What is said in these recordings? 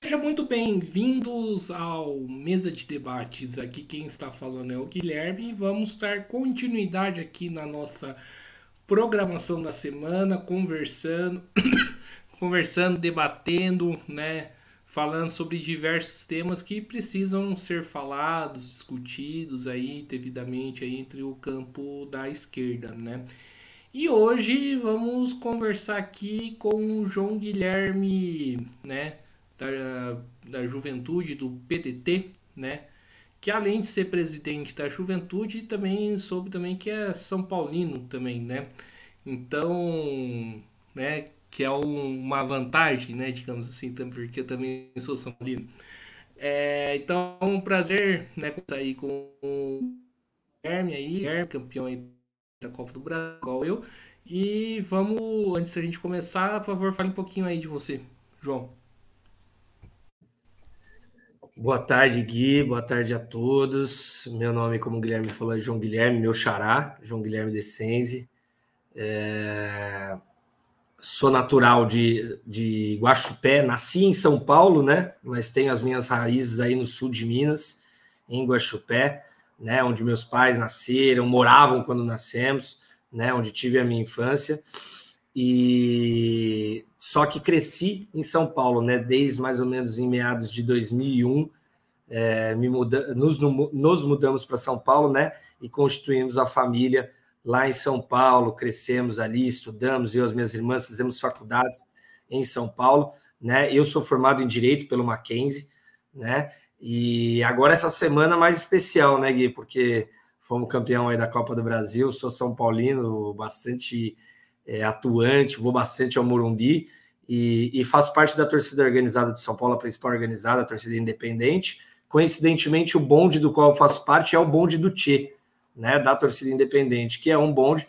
Seja muito bem-vindos ao Mesa de Debates. Aqui quem está falando é o Guilherme e vamos dar continuidade aqui na nossa programação da semana, conversando, conversando, debatendo, né, falando sobre diversos temas que precisam ser falados, discutidos aí devidamente aí entre o campo da esquerda, né? E hoje vamos conversar aqui com o João Guilherme, né? da, da Juventude, do PDT, né? que além de ser presidente da Juventude, também soube também que é São Paulino também, né? Então, né, que é um, uma vantagem, né, digamos assim, porque eu também sou São Paulino. É, então, é um prazer, né, aí com o Guilherme aí, Guilherme, campeão aí da Copa do Brasil, igual eu. E vamos, antes da gente começar, por favor, fale um pouquinho aí de você, João. Boa tarde, Gui. Boa tarde a todos. Meu nome, como o Guilherme falou, é João Guilherme, meu xará, João Guilherme Decenzi. É... Sou natural de, de Guaxupé, nasci em São Paulo, né? Mas tenho as minhas raízes aí no sul de Minas, em Guaxupé, né? Onde meus pais nasceram, moravam quando nascemos, né? Onde tive a minha infância. E só que cresci em São Paulo, né? Desde mais ou menos em meados de 2001, é, me muda, nos, nos mudamos para São Paulo, né? E constituímos a família lá em São Paulo, crescemos ali, estudamos, eu e as minhas irmãs fizemos faculdades em São Paulo, né? Eu sou formado em Direito pelo Mackenzie, né? E agora essa semana mais especial, né, Gui? Porque fomos campeão aí da Copa do Brasil, sou São Paulino, bastante é, atuante, vou bastante ao Morumbi e, e, faço parte da torcida organizada de São Paulo, a principal organizada, a torcida independente. Coincidentemente, o bonde do qual eu faço parte é o bonde do Tchê, né, da torcida independente, que é um bonde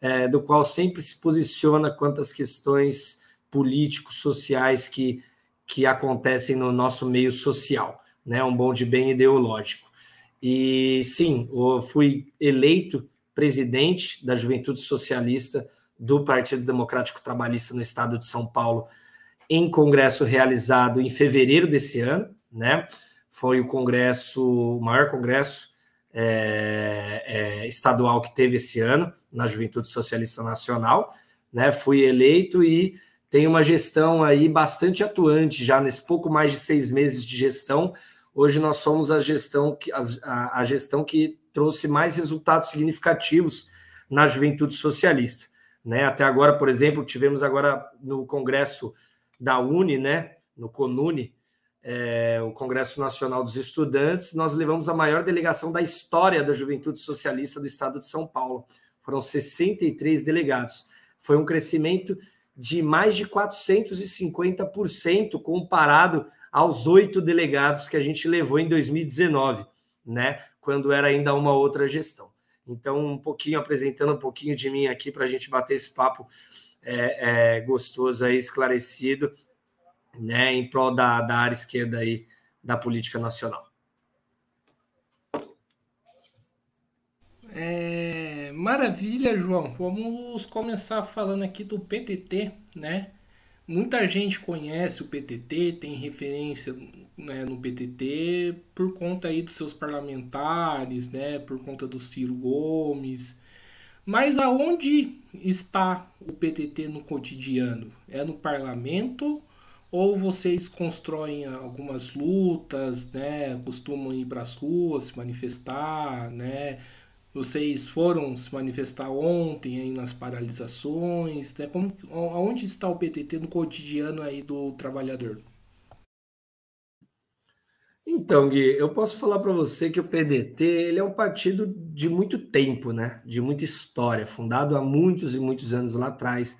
é, do qual sempre se posiciona quanto às questões políticos, sociais que, que acontecem no nosso meio social, né, um bonde bem ideológico. E sim, eu fui eleito presidente da Juventude Socialista do Partido Democrático Trabalhista no estado de São Paulo em congresso realizado em fevereiro desse ano, né? Foi o congresso, o maior congresso é, é, estadual que teve esse ano na Juventude Socialista Nacional, né? Fui eleito e tem uma gestão aí bastante atuante já nesse pouco mais de seis meses de gestão. Hoje nós somos a gestão que a, a gestão que trouxe mais resultados significativos na Juventude Socialista. Né? Até agora, por exemplo, tivemos agora no Congresso da Uni, né? no CONUNE, é, o Congresso Nacional dos Estudantes, nós levamos a maior delegação da história da juventude socialista do estado de São Paulo. Foram 63 delegados. Foi um crescimento de mais de 450% comparado aos oito delegados que a gente levou em 2019, né? Quando era ainda uma outra gestão. Então, um pouquinho, apresentando um pouquinho de mim aqui para a gente bater esse papo é, é, gostoso aí, esclarecido, né, em prol da, da área esquerda aí da política nacional. É, maravilha, João. Vamos começar falando aqui do PTT, né? Muita gente conhece o PTT, tem referência né, no PTT por conta aí dos seus parlamentares, né, por conta do Ciro Gomes. Mas aonde está o PTT no cotidiano? É no parlamento ou vocês constroem algumas lutas, né, costumam ir para as ruas se manifestar, né? Vocês foram se manifestar ontem aí nas paralisações, né? Como, aonde está o PTT no cotidiano aí do trabalhador? Então, Gui, eu posso falar para você que o PDT ele é um partido de muito tempo, né? De muita história, fundado há muitos e muitos anos lá atrás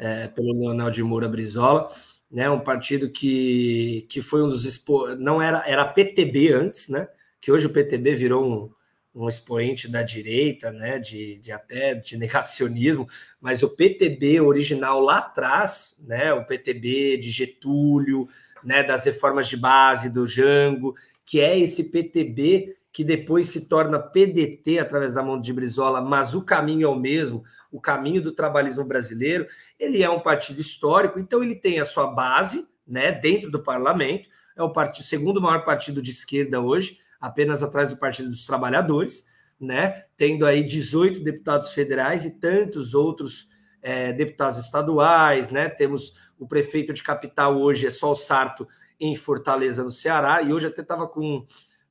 é, pelo Leonel de Moura Brizola, né? Um partido que, que foi um dos expo... não era era PTB antes, né? Que hoje o PTB virou um, um expoente da direita, né, de, de até de negacionismo, mas o PTB original lá atrás, né, o PTB de Getúlio, né, das reformas de base do Jango, que é esse PTB que depois se torna PDT através da mão de Brizola, mas o caminho é o mesmo, o caminho do trabalhismo brasileiro. Ele é um partido histórico, então ele tem a sua base, né, dentro do parlamento, é o partido, segundo maior partido de esquerda hoje, apenas atrás do Partido dos Trabalhadores, né? Tendo aí 18 deputados federais e tantos outros é, deputados estaduais, né? Temos o prefeito de capital hoje é Sol Sarto em Fortaleza, no Ceará, e hoje até estava com,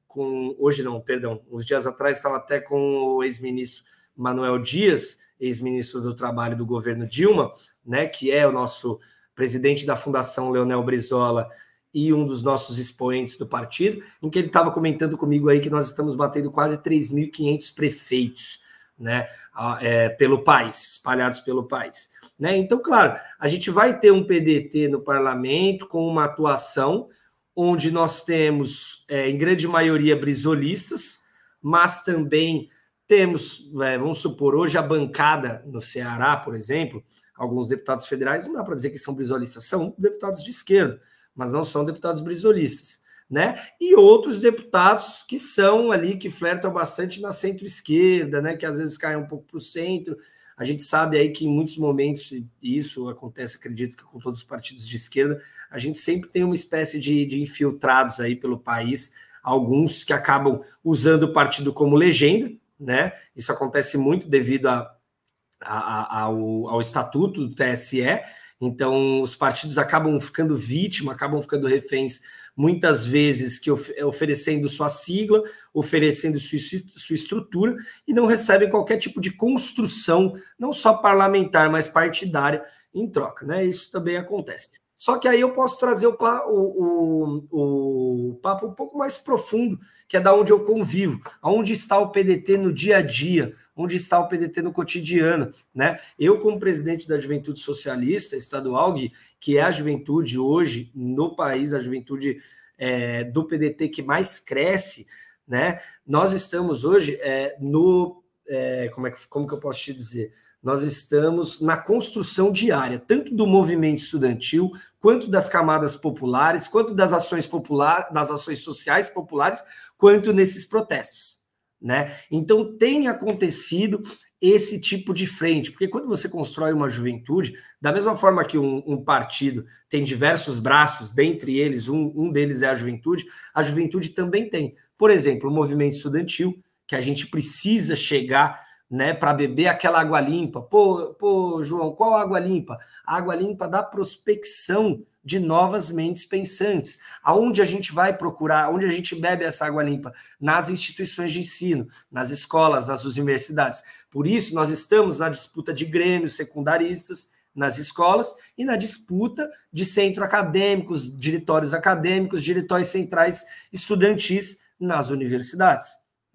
com. Hoje não, perdão, uns dias atrás estava até com o ex-ministro Manuel Dias, ex-ministro do Trabalho do governo Dilma, né, que é o nosso presidente da Fundação Leonel Brizola e um dos nossos expoentes do partido, em que ele estava comentando comigo aí que nós estamos batendo quase 3.500 prefeitos né, é, pelo país, espalhados pelo país. Né? Então, claro, a gente vai ter um PDT no parlamento com uma atuação onde nós temos, é, em grande maioria, brisolistas, mas também temos, é, vamos supor, hoje a bancada no Ceará, por exemplo, alguns deputados federais, não dá para dizer que são brisolistas, são deputados de esquerda mas não são deputados brisolistas, né? E outros deputados que são ali, que flertam bastante na centro-esquerda, né? Que às vezes caem um pouco para o centro. A gente sabe aí que em muitos momentos, e isso acontece, acredito que com todos os partidos de esquerda, a gente sempre tem uma espécie de, de infiltrados aí pelo país, alguns que acabam usando o partido como legenda, né? Isso acontece muito devido a, a, a, ao, ao estatuto do TSE, então, os partidos acabam ficando vítima, acabam ficando reféns, muitas vezes, que of é, oferecendo sua sigla, oferecendo sua, sua estrutura, e não recebem qualquer tipo de construção, não só parlamentar, mas partidária, em troca. Né? Isso também acontece. Só que aí eu posso trazer o, o, o, o papo um pouco mais profundo, que é da onde eu convivo, aonde está o PDT no dia a dia, onde está o PDT no cotidiano, né? Eu, como presidente da Juventude Socialista Estadual, que é a juventude hoje no país, a juventude é, do PDT que mais cresce, né? Nós estamos hoje é, no. É, como, é que, como que eu posso te dizer? nós estamos na construção diária, tanto do movimento estudantil, quanto das camadas populares, quanto das ações populares, das ações sociais populares, quanto nesses protestos, né? Então tem acontecido esse tipo de frente, porque quando você constrói uma juventude, da mesma forma que um, um partido tem diversos braços, dentre eles um, um deles é a juventude, a juventude também tem, por exemplo, o movimento estudantil, que a gente precisa chegar né, para beber aquela água limpa. Pô, pô, João, qual água limpa? A água limpa da prospecção de novas mentes pensantes. Aonde a gente vai procurar, onde a gente bebe essa água limpa? Nas instituições de ensino, nas escolas, nas universidades. Por isso, nós estamos na disputa de grêmios secundaristas nas escolas e na disputa de centro acadêmicos, diretórios acadêmicos, diretórios centrais estudantis nas universidades.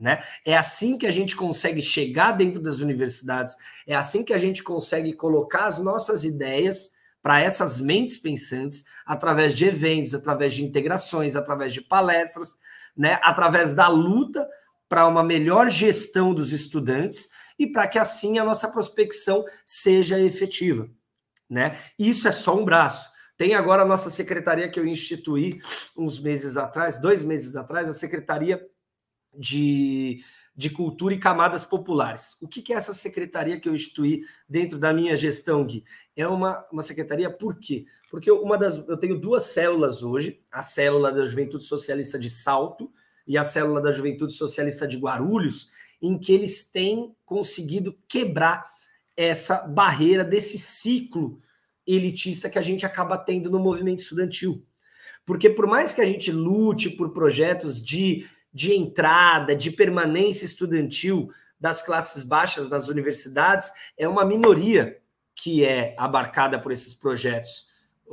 Né? É assim que a gente consegue chegar dentro das universidades, é assim que a gente consegue colocar as nossas ideias para essas mentes pensantes através de eventos, através de integrações, através de palestras, né? através da luta para uma melhor gestão dos estudantes e para que assim a nossa prospecção seja efetiva. Né? Isso é só um braço. Tem agora a nossa secretaria que eu instituí uns meses atrás, dois meses atrás, a Secretaria de, de cultura e camadas populares. O que, que é essa secretaria que eu instituí dentro da minha gestão, Gui? É uma, uma secretaria por quê? Porque uma das, eu tenho duas células hoje, a célula da Juventude Socialista de Salto e a célula da Juventude Socialista de Guarulhos, em que eles têm conseguido quebrar essa barreira desse ciclo elitista que a gente acaba tendo no movimento estudantil. Porque por mais que a gente lute por projetos de de entrada, de permanência estudantil das classes baixas das universidades é uma minoria que é abarcada por esses projetos,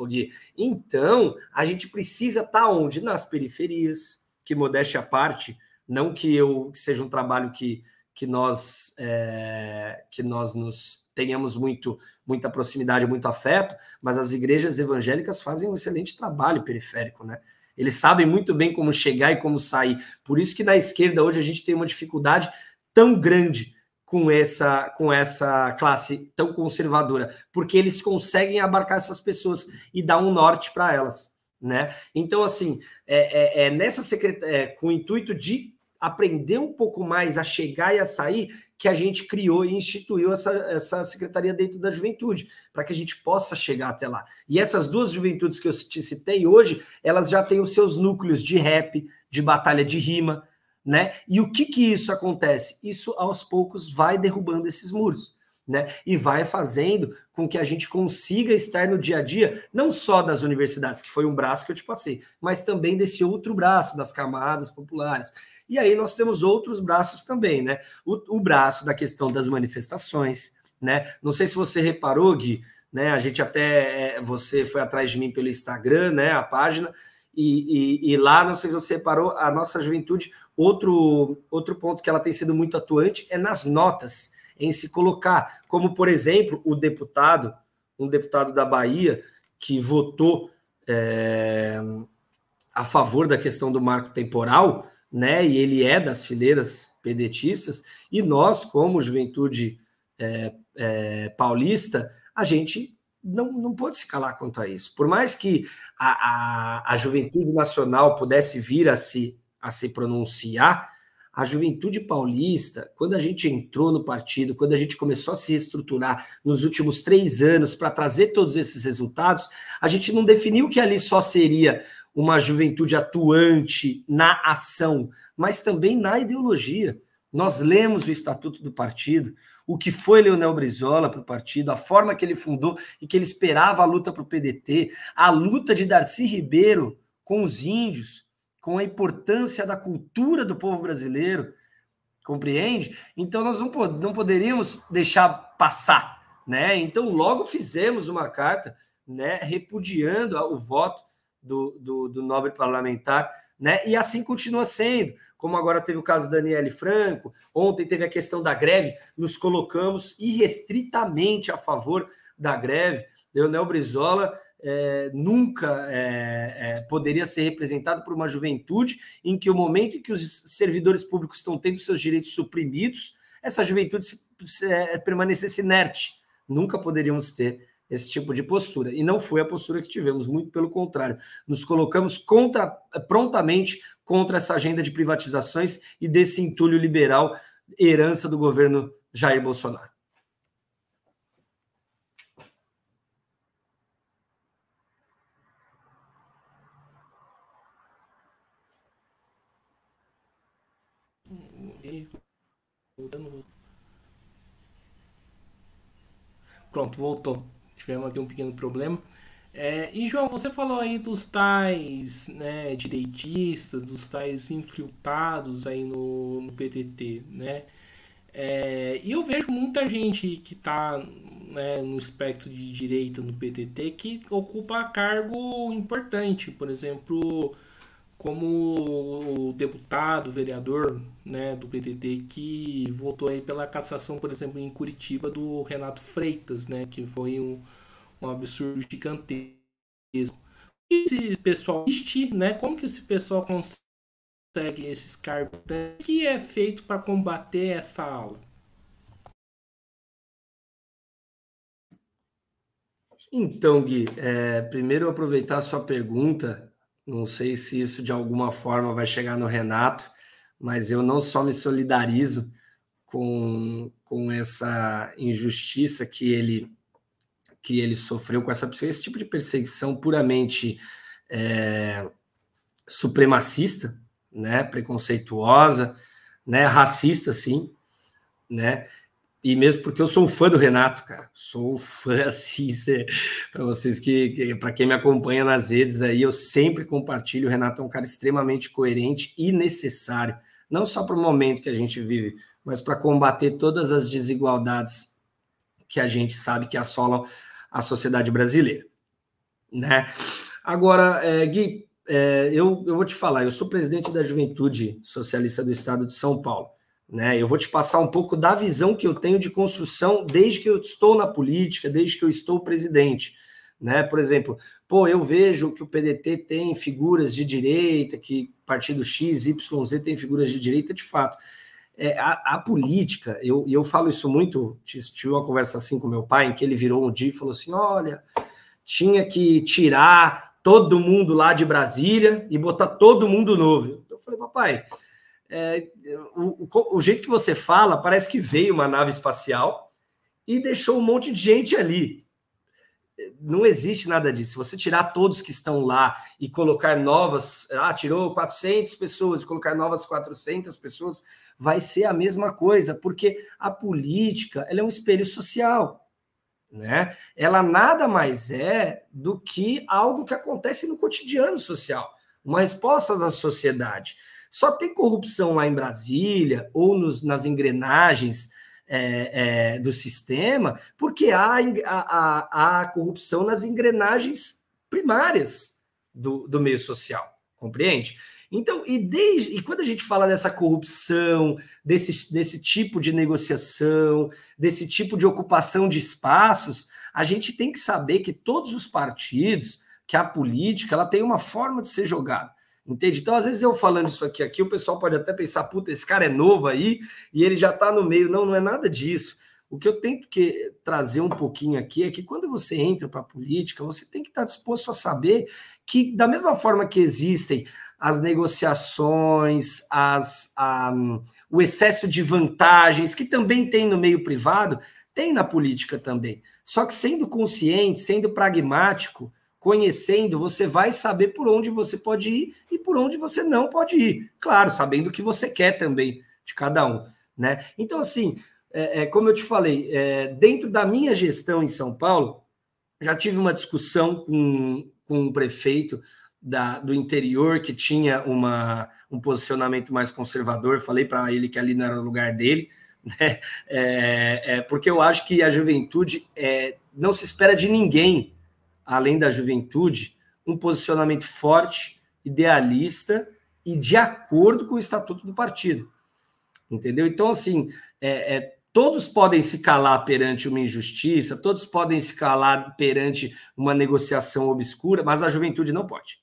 Gui. Então, a gente precisa estar tá onde? Nas periferias, que modéstia à parte, não que eu que seja um trabalho que, que nós é, que nós nos tenhamos muito muita proximidade, muito afeto, mas as igrejas evangélicas fazem um excelente trabalho periférico, né? Eles sabem muito bem como chegar e como sair. Por isso que na esquerda hoje a gente tem uma dificuldade tão grande com essa com essa classe tão conservadora, porque eles conseguem abarcar essas pessoas e dar um norte para elas, né? Então assim é, é, é nessa secret... É, com o intuito de aprender um pouco mais a chegar e a sair que a gente criou e instituiu essa, essa secretaria dentro da juventude, para que a gente possa chegar até lá. E essas duas juventudes que eu te citei hoje, elas já têm os seus núcleos de rap, de batalha de rima, né? E o que que isso acontece? Isso aos poucos vai derrubando esses muros né? E vai fazendo com que a gente consiga estar no dia a dia, não só das universidades, que foi um braço que eu te passei, mas também desse outro braço, das camadas populares. E aí nós temos outros braços também, né? O, o braço da questão das manifestações, né? Não sei se você reparou, Gui, né? A gente até é, você foi atrás de mim pelo Instagram, né? A página. E, e, e, lá, não sei se você reparou, a nossa juventude, outro, outro ponto que ela tem sido muito atuante é nas notas em se colocar, como por exemplo o deputado, um deputado da Bahia que votou é, a favor da questão do marco temporal, né? E ele é das fileiras pedetistas e nós, como Juventude é, é, Paulista, a gente não, não pode se calar quanto a isso. Por mais que a, a, a Juventude Nacional pudesse vir a se, a se pronunciar, a juventude paulista, quando a gente entrou no partido, quando a gente começou a se reestruturar nos últimos três anos para trazer todos esses resultados, a gente não definiu que ali só seria uma juventude atuante na ação, mas também na ideologia. Nós lemos o estatuto do partido, o que foi Leonel Brizola para o partido, a forma que ele fundou e que ele esperava a luta para o PDT, a luta de Darcy Ribeiro com os índios, com a importância da cultura do povo brasileiro, compreende? Então nós não, não poderíamos deixar passar, né? Então logo fizemos uma carta, né, repudiando o voto do, do, do nobre parlamentar, né? E assim continua sendo, como agora teve o caso da Daniele Franco, ontem teve a questão da greve, nos colocamos irrestritamente a favor da greve. Leonel Brizola é, nunca é, é, poderia ser representado por uma juventude em que o momento em que os servidores públicos estão tendo seus direitos suprimidos, essa juventude se, se, é, permanecesse inerte. Nunca poderíamos ter esse tipo de postura. E não foi a postura que tivemos, muito pelo contrário. Nos colocamos contra, prontamente contra essa agenda de privatizações e desse entulho liberal, herança do governo Jair Bolsonaro. Pronto, voltou. Tivemos aqui um pequeno problema. É, e João, você falou aí dos tais né, direitistas, dos tais infiltrados aí no, no PTT, né? É, e eu vejo muita gente que está né, no espectro de direita no PTT que ocupa cargo importante, por exemplo, como o deputado, vereador né, do PTT que votou aí pela cassação, por exemplo, em Curitiba do Renato Freitas, né, que foi um, um absurdo gigantesco. Esse pessoal existe, né? Como que esse pessoal consegue esses cargos? Né? O que é feito para combater essa aula? Então, Gui, é, primeiro aproveitar a sua pergunta não sei se isso de alguma forma vai chegar no Renato, mas eu não só me solidarizo com, com essa injustiça que ele que ele sofreu com essa esse tipo de perseguição puramente é, supremacista, né, preconceituosa, né, racista, sim, né, e mesmo porque eu sou um fã do Renato, cara. Sou fã, assim, para vocês que, que para quem me acompanha nas redes aí, eu sempre compartilho. O Renato é um cara extremamente coerente e necessário, não só para o momento que a gente vive, mas para combater todas as desigualdades que a gente sabe que assolam a sociedade brasileira, né? Agora, é, Gui, é, eu, eu vou te falar, eu sou presidente da Juventude Socialista do Estado de São Paulo. Né? Eu vou te passar um pouco da visão que eu tenho de construção desde que eu estou na política, desde que eu estou presidente. Né? Por exemplo, pô, eu vejo que o PDT tem figuras de direita, que partido X, Y, Z tem figuras de direita, de fato. É, a, a, política, eu, eu falo isso muito, tive uma conversa assim com meu pai, em que ele virou um dia e falou assim: olha, tinha que tirar todo mundo lá de Brasília e botar todo mundo novo. Eu falei, papai, é, o, o, o, jeito que você fala, parece que veio uma nave espacial e deixou um monte de gente ali. Não existe nada disso. Se você tirar todos que estão lá e colocar novas, ah, tirou 400 pessoas, colocar novas 400 pessoas, vai ser a mesma coisa, porque a política ela é um espelho social. Né? Ela nada mais é do que algo que acontece no cotidiano social, uma resposta da sociedade. Só tem corrupção lá em Brasília ou nos, nas engrenagens é, é, do sistema, porque há a, a, corrupção nas engrenagens primárias do, do meio social, compreende? Então, e, desde, e quando a gente fala dessa corrupção, desse, desse tipo de negociação, desse tipo de ocupação de espaços, a gente tem que saber que todos os partidos, que a política, ela tem uma forma de ser jogada. Entende? Então, às vezes eu falando isso aqui, aqui, o pessoal pode até pensar, puta, esse cara é novo aí e ele já está no meio. Não, não é nada disso. O que eu tento que trazer um pouquinho aqui é que quando você entra para a política, você tem que estar tá disposto a saber que, da mesma forma que existem as negociações, as, a, o excesso de vantagens, que também tem no meio privado, tem na política também. Só que sendo consciente, sendo pragmático, conhecendo, você vai saber por onde você pode ir e por onde você não pode ir. Claro, sabendo o que você quer também de cada um. Né? Então, assim, é, é, como eu te falei, é, dentro da minha gestão em São Paulo, já tive uma discussão com, com um prefeito da, do interior que tinha uma, um posicionamento mais conservador. Falei para ele que ali não era o lugar dele, né? É, é, porque eu acho que a juventude é, não se espera de ninguém além da juventude, um posicionamento forte, idealista e de acordo com o estatuto do partido. Entendeu? Então, assim, é, é, todos podem se calar perante uma injustiça, todos podem se calar perante uma negociação obscura, mas a juventude não pode.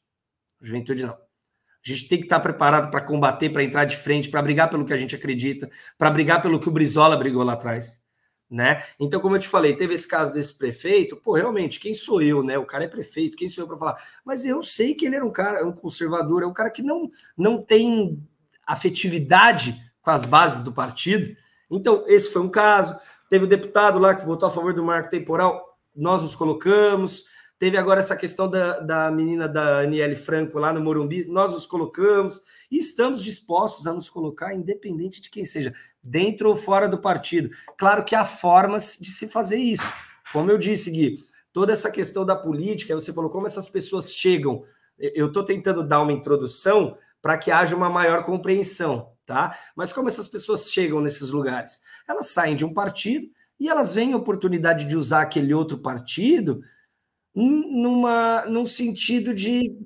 A juventude não. A gente tem que estar preparado para combater, para entrar de frente, para brigar pelo que a gente acredita, para brigar pelo que o Brizola brigou lá atrás né? Então, como eu te falei, teve esse caso desse prefeito, pô, realmente, quem sou eu, né? O cara é prefeito, quem sou eu para falar? Mas eu sei que ele era um cara, um conservador, é um cara que não, não tem afetividade com as bases do partido. Então, esse foi um caso. Teve o um deputado lá que votou a favor do marco temporal, nós nos colocamos. Teve agora essa questão da, da menina da Aniele Franco lá no Morumbi, nós nos colocamos e estamos dispostos a nos colocar, independente de quem seja dentro ou fora do partido. Claro que há formas de se fazer isso. Como eu disse, Gui, toda essa questão da política, você falou como essas pessoas chegam. Eu estou tentando dar uma introdução para que haja uma maior compreensão, tá? Mas como essas pessoas chegam nesses lugares? Elas saem de um partido e elas veem a oportunidade de usar aquele outro partido numa, num sentido de,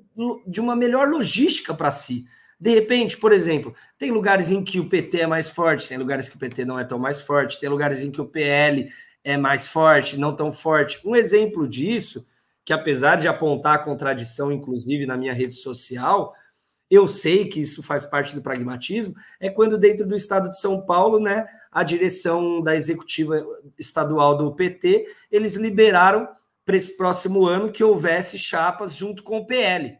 de uma melhor logística para si. De repente, por exemplo, tem lugares em que o PT é mais forte, tem lugares que o PT não é tão mais forte, tem lugares em que o PL é mais forte, não tão forte. Um exemplo disso, que apesar de apontar a contradição, inclusive na minha rede social, eu sei que isso faz parte do pragmatismo, é quando dentro do estado de São Paulo, né, a direção da executiva estadual do PT, eles liberaram para esse próximo ano que houvesse chapas junto com o PL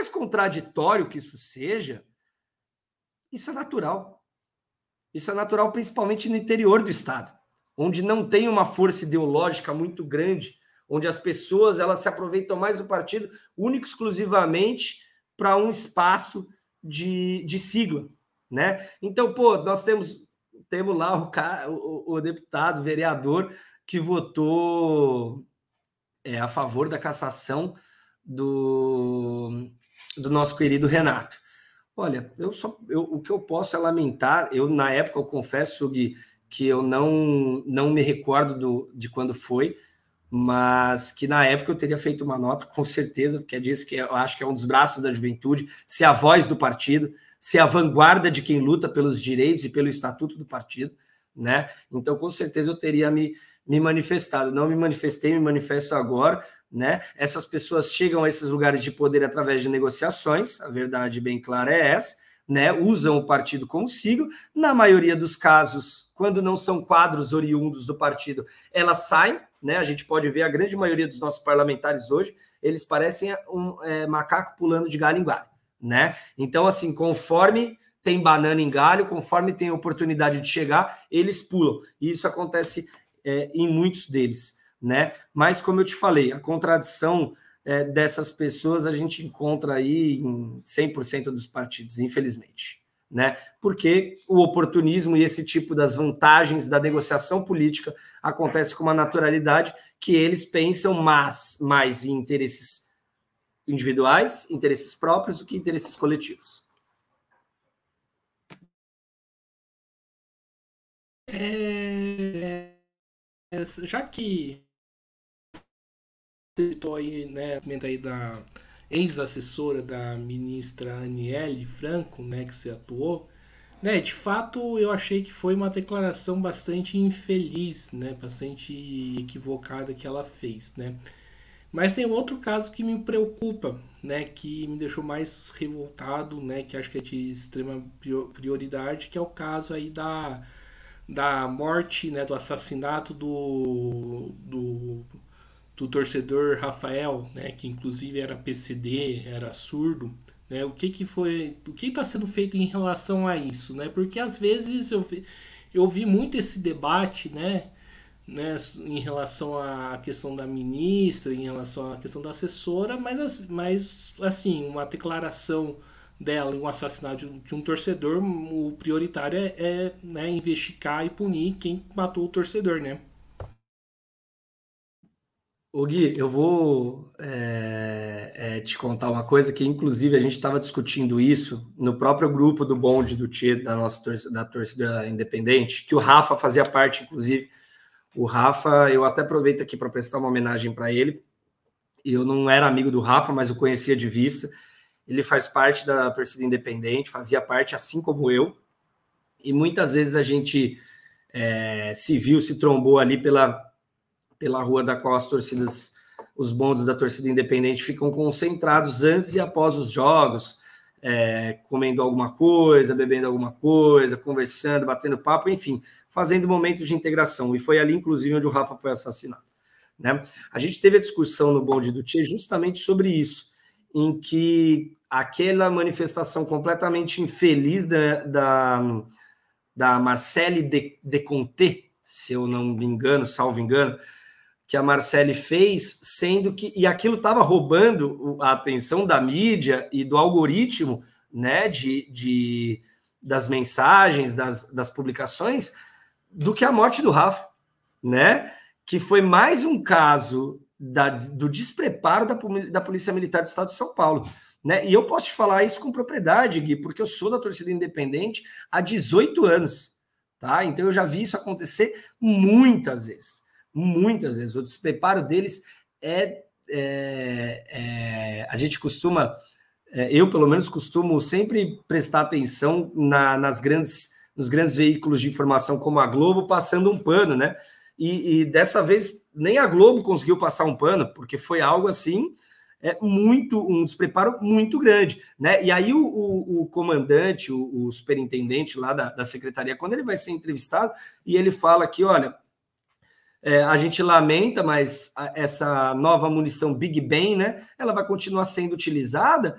mais contraditório que isso seja, isso é natural. Isso é natural principalmente no interior do Estado, onde não tem uma força ideológica muito grande, onde as pessoas elas se aproveitam mais do partido único exclusivamente para um espaço de, de sigla. Né? Então, pô, nós temos, temos lá o, o, o deputado, o vereador, que votou é, a favor da cassação do, do nosso querido Renato. Olha, eu só, eu, o que eu posso é lamentar, eu na época eu confesso Gui, que eu não não me recordo do, de quando foi, mas que na época eu teria feito uma nota com certeza, porque é que eu acho que é um dos braços da juventude, ser a voz do partido, ser a vanguarda de quem luta pelos direitos e pelo estatuto do partido, né? Então com certeza eu teria me me manifestado. Não me manifestei, me manifesto agora, né? Essas pessoas chegam a esses lugares de poder através de negociações, a verdade bem clara é essa, né? Usam o partido consigo. Na maioria dos casos, quando não são quadros oriundos do partido, elas saem, né? A gente pode ver a grande maioria dos nossos parlamentares hoje, eles parecem um é, macaco pulando de galho em galho, né? Então, assim, conforme tem banana em galho, conforme tem oportunidade de chegar, eles pulam. E isso acontece é, em muitos deles, né? Mas como eu te falei, a contradição é, dessas pessoas a gente encontra aí em 100% dos partidos, infelizmente, né? Porque o oportunismo e esse tipo das vantagens da negociação política acontece com uma naturalidade que eles pensam mais, mais em interesses individuais, interesses próprios, do que interesses coletivos. É já que citou aí, né, comenta aí da ex-assessora da ministra Aniele Franco, né, que se atuou, né, de fato eu achei que foi uma declaração bastante infeliz, né, bastante equivocada que ela fez, né. Mas tem outro caso que me preocupa, né, que me deixou mais revoltado, né, que acho que é de extrema prioridade, que é o caso aí da da morte, né, do assassinato do, do, do torcedor Rafael, né, que inclusive era PCD, era surdo, né, o que que foi, o que está sendo feito em relação a isso, né, porque às vezes eu vi, eu vi muito esse debate, né, né, em relação à questão da ministra, em relação à questão da assessora, mas, mas assim, uma declaração dela em um assassinato de um torcedor, o prioritário é, é né, investigar e punir quem matou o torcedor, né? O Gui, eu vou é, é, te contar uma coisa que, inclusive, a gente estava discutindo isso no próprio grupo do bonde do Tietê, da nossa torcida, da torcida independente, que o Rafa fazia parte, inclusive. O Rafa, eu até aproveito aqui para prestar uma homenagem para ele. Eu não era amigo do Rafa, mas eu conhecia de vista ele faz parte da torcida independente, fazia parte assim como eu, e muitas vezes a gente é, se viu, se trombou ali pela, pela rua da qual as torcidas, os bondes da torcida independente ficam concentrados antes e após os jogos, é, comendo alguma coisa, bebendo alguma coisa, conversando, batendo papo, enfim, fazendo momentos de integração. E foi ali, inclusive, onde o Rafa foi assassinado. Né? A gente teve a discussão no bonde do Tchê justamente sobre isso, em que aquela manifestação completamente infeliz da, da, da Marcelle de, de Conté, se eu não me engano, salvo engano, que a Marcelle fez, sendo que. E aquilo estava roubando a atenção da mídia e do algoritmo né, de, de, das mensagens, das, das publicações, do que a morte do Rafa, né? Que foi mais um caso da, do despreparo da, da Polícia Militar do Estado de São Paulo. Né? E eu posso te falar isso com propriedade, Gui, porque eu sou da torcida independente há 18 anos. Tá? Então eu já vi isso acontecer muitas vezes. Muitas vezes. O despreparo deles é. é, é a gente costuma. É, eu, pelo menos, costumo sempre prestar atenção na, nas grandes, nos grandes veículos de informação como a Globo passando um pano, né? E, e dessa vez nem a Globo conseguiu passar um pano, porque foi algo assim é muito um despreparo muito grande, né? E aí o, o, o comandante, o, o, superintendente lá da, da, secretaria, quando ele vai ser entrevistado e ele fala que, olha, é, a gente lamenta, mas essa nova munição Big Ben, né? Ela vai continuar sendo utilizada.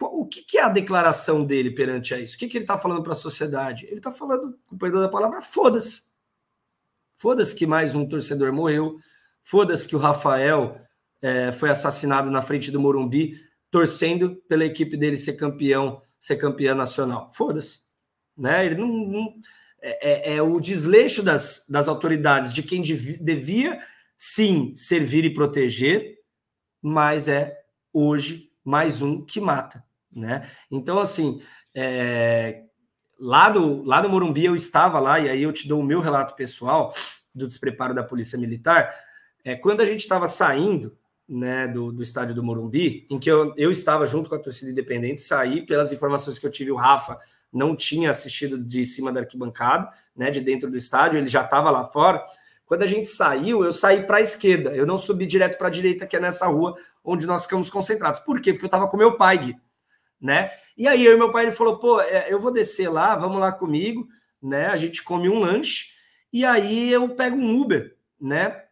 O que, que é a declaração dele perante a isso? O que, que ele está falando para a sociedade? Ele está falando, com perdão da palavra, foda-se. Foda-se que mais um torcedor morreu. Foda-se que o Rafael é, foi assassinado na frente do Morumbi, torcendo pela equipe dele ser campeão, ser campeã nacional. Foda-se. Né? Ele não, não é, é, é o desleixo das, das autoridades de quem devia sim servir e proteger, mas é hoje mais um que mata. Né? Então, assim, é, lá, do, lá no Morumbi eu estava lá, e aí eu te dou o meu relato pessoal do despreparo da Polícia Militar. É, quando a gente estava saindo, né, do, do estádio do Morumbi, em que eu, eu estava junto com a torcida independente, saí, pelas informações que eu tive, o Rafa não tinha assistido de cima da arquibancada, né, de dentro do estádio, ele já estava lá fora. Quando a gente saiu, eu saí para a esquerda, eu não subi direto para a direita, que é nessa rua onde nós ficamos concentrados. Por quê? Porque eu estava com meu pai, Gui, né? E aí eu e meu pai ele falou: "Pô, é, eu vou descer lá, vamos lá comigo, né? A gente come um lanche e aí eu pego um Uber, né?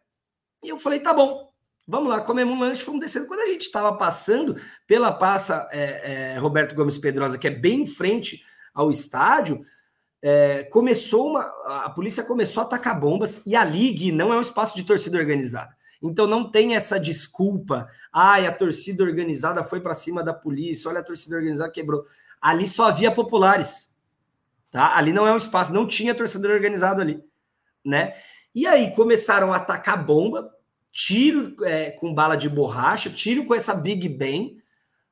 E eu falei: "Tá bom". Vamos lá, comemos um lanche, fomos descendo. Quando a gente estava passando pela Passa é, é, Roberto Gomes Pedrosa, que é bem em frente ao estádio, é, começou uma. A polícia começou a atacar bombas e a Ligue não é um espaço de torcida organizada. Então não tem essa desculpa. Ai, a torcida organizada foi para cima da polícia, olha, a torcida organizada quebrou. Ali só havia populares. Tá? Ali não é um espaço, não tinha torcedor organizado ali, né? E aí começaram a atacar bomba, tiro é, com bala de borracha, tiro com essa Big Bang,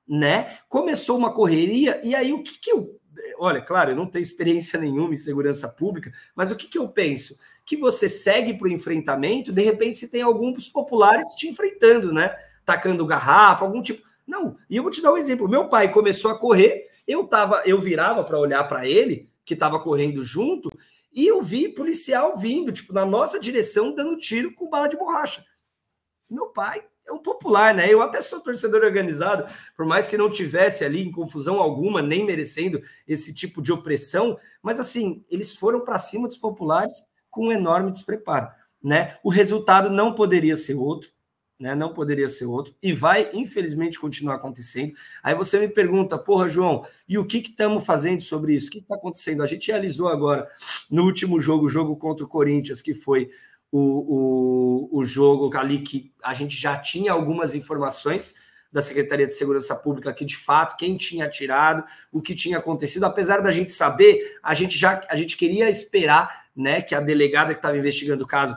né? Começou uma correria, e aí o que, que eu. Olha, claro, eu não tenho experiência nenhuma em segurança pública, mas o que, que eu penso? Que você segue para o enfrentamento, de repente, se tem alguns populares te enfrentando, né? Tacando garrafa, algum tipo. Não, e eu vou te dar um exemplo. Meu pai começou a correr, eu tava, eu virava para olhar para ele, que estava correndo junto, e eu vi policial vindo, tipo, na nossa direção, dando tiro com bala de borracha. Meu pai é um popular, né? Eu até sou torcedor organizado, por mais que não tivesse ali em confusão alguma, nem merecendo esse tipo de opressão, mas assim, eles foram para cima dos populares com um enorme despreparo, né? O resultado não poderia ser outro, né? Não poderia ser outro e vai infelizmente continuar acontecendo. Aí você me pergunta, porra, João, e o que que estamos fazendo sobre isso? O que está acontecendo? A gente realizou agora no último jogo, o jogo contra o Corinthians, que foi o, o, o jogo ali que a gente já tinha algumas informações da Secretaria de Segurança Pública que de fato quem tinha tirado, o que tinha acontecido, apesar da gente saber, a gente já a gente queria esperar, né, que a delegada que estava investigando o caso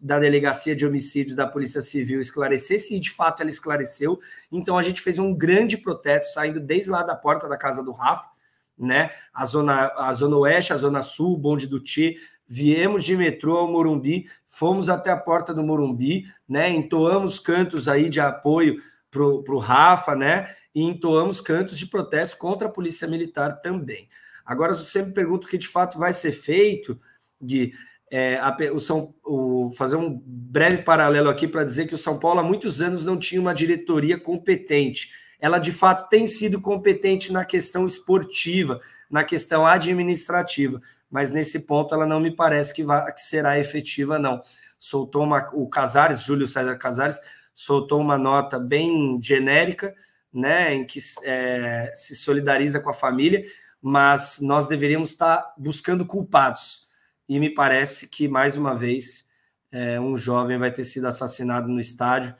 da Delegacia de Homicídios da Polícia Civil esclarecesse, e de fato ela esclareceu. Então a gente fez um grande protesto saindo desde lá da porta da casa do Rafa, né? A zona, a zona oeste, a zona sul, bonde do Ti, viemos de metrô ao Morumbi, fomos até a porta do Morumbi, né? Entoamos cantos aí de apoio para o Rafa, né? E entoamos cantos de protesto contra a polícia militar também. Agora, você me pergunta o que de fato vai ser feito, Gui. É, a, o São, o, fazer um breve paralelo aqui para dizer que o São Paulo há muitos anos não tinha uma diretoria competente. Ela de fato tem sido competente na questão esportiva, na questão administrativa, mas nesse ponto ela não me parece que, vá, que será efetiva, não. Soltou uma. O Casares, Júlio César Casares, soltou uma nota bem genérica, né, em que é, se solidariza com a família, mas nós deveríamos estar buscando culpados. E me parece que, mais uma vez, é, um jovem vai ter sido assassinado no estádio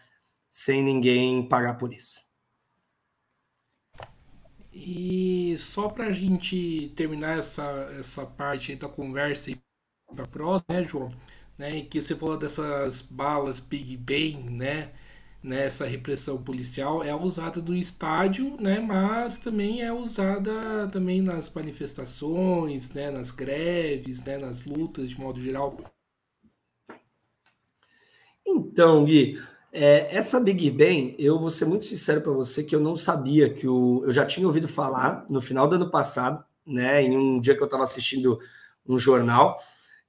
sem ninguém pagar por isso. E só para a gente terminar essa, essa parte da conversa e para próxima, né, João? Né, que você falou dessas balas Big Bang, né? Nessa né, repressão policial é usada no estádio, né? Mas também é usada também nas manifestações, né? Nas greves, né? Nas lutas de modo geral. Então, Gui, é, essa Big Ben, eu vou ser muito sincero para você que eu não sabia que o. Eu já tinha ouvido falar no final do ano passado, né? Em um dia que eu estava assistindo um jornal,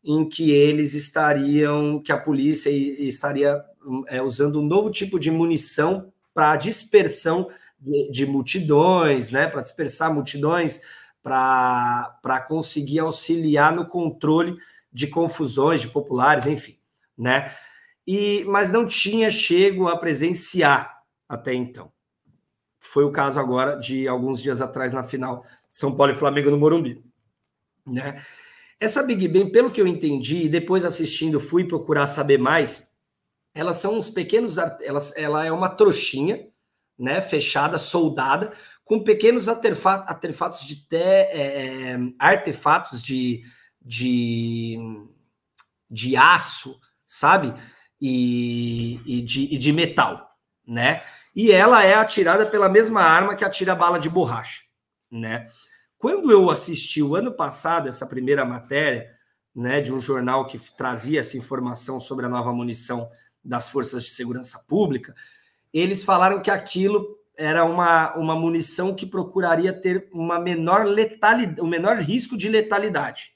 em que eles estariam, que a polícia estaria hum, é, usando um novo tipo de munição para dispersão de, de, multidões, né? Para dispersar multidões, para conseguir auxiliar no controle de confusões de populares, enfim, né? e mas não tinha chego a presenciar até então. Foi o caso agora de alguns dias atrás na final São Paulo e Flamengo no Morumbi, né? Essa Big ben pelo que eu entendi, e depois assistindo fui procurar saber mais, elas são uns pequenos, elas, ela é uma trouxinha, né, fechada, soldada, com pequenos artefatos de te, é, é, artefatos de, de, de aço, sabe? e, e, de, e de metal, né? E ela é atirada pela mesma arma que atira bala de borracha, né? Quando eu assisti o ano passado essa primeira matéria, né, de um jornal que trazia essa informação sobre a nova munição das forças de segurança pública, eles falaram que aquilo era uma, uma munição que procuraria ter uma menor letalidade, o um menor risco de letalidade,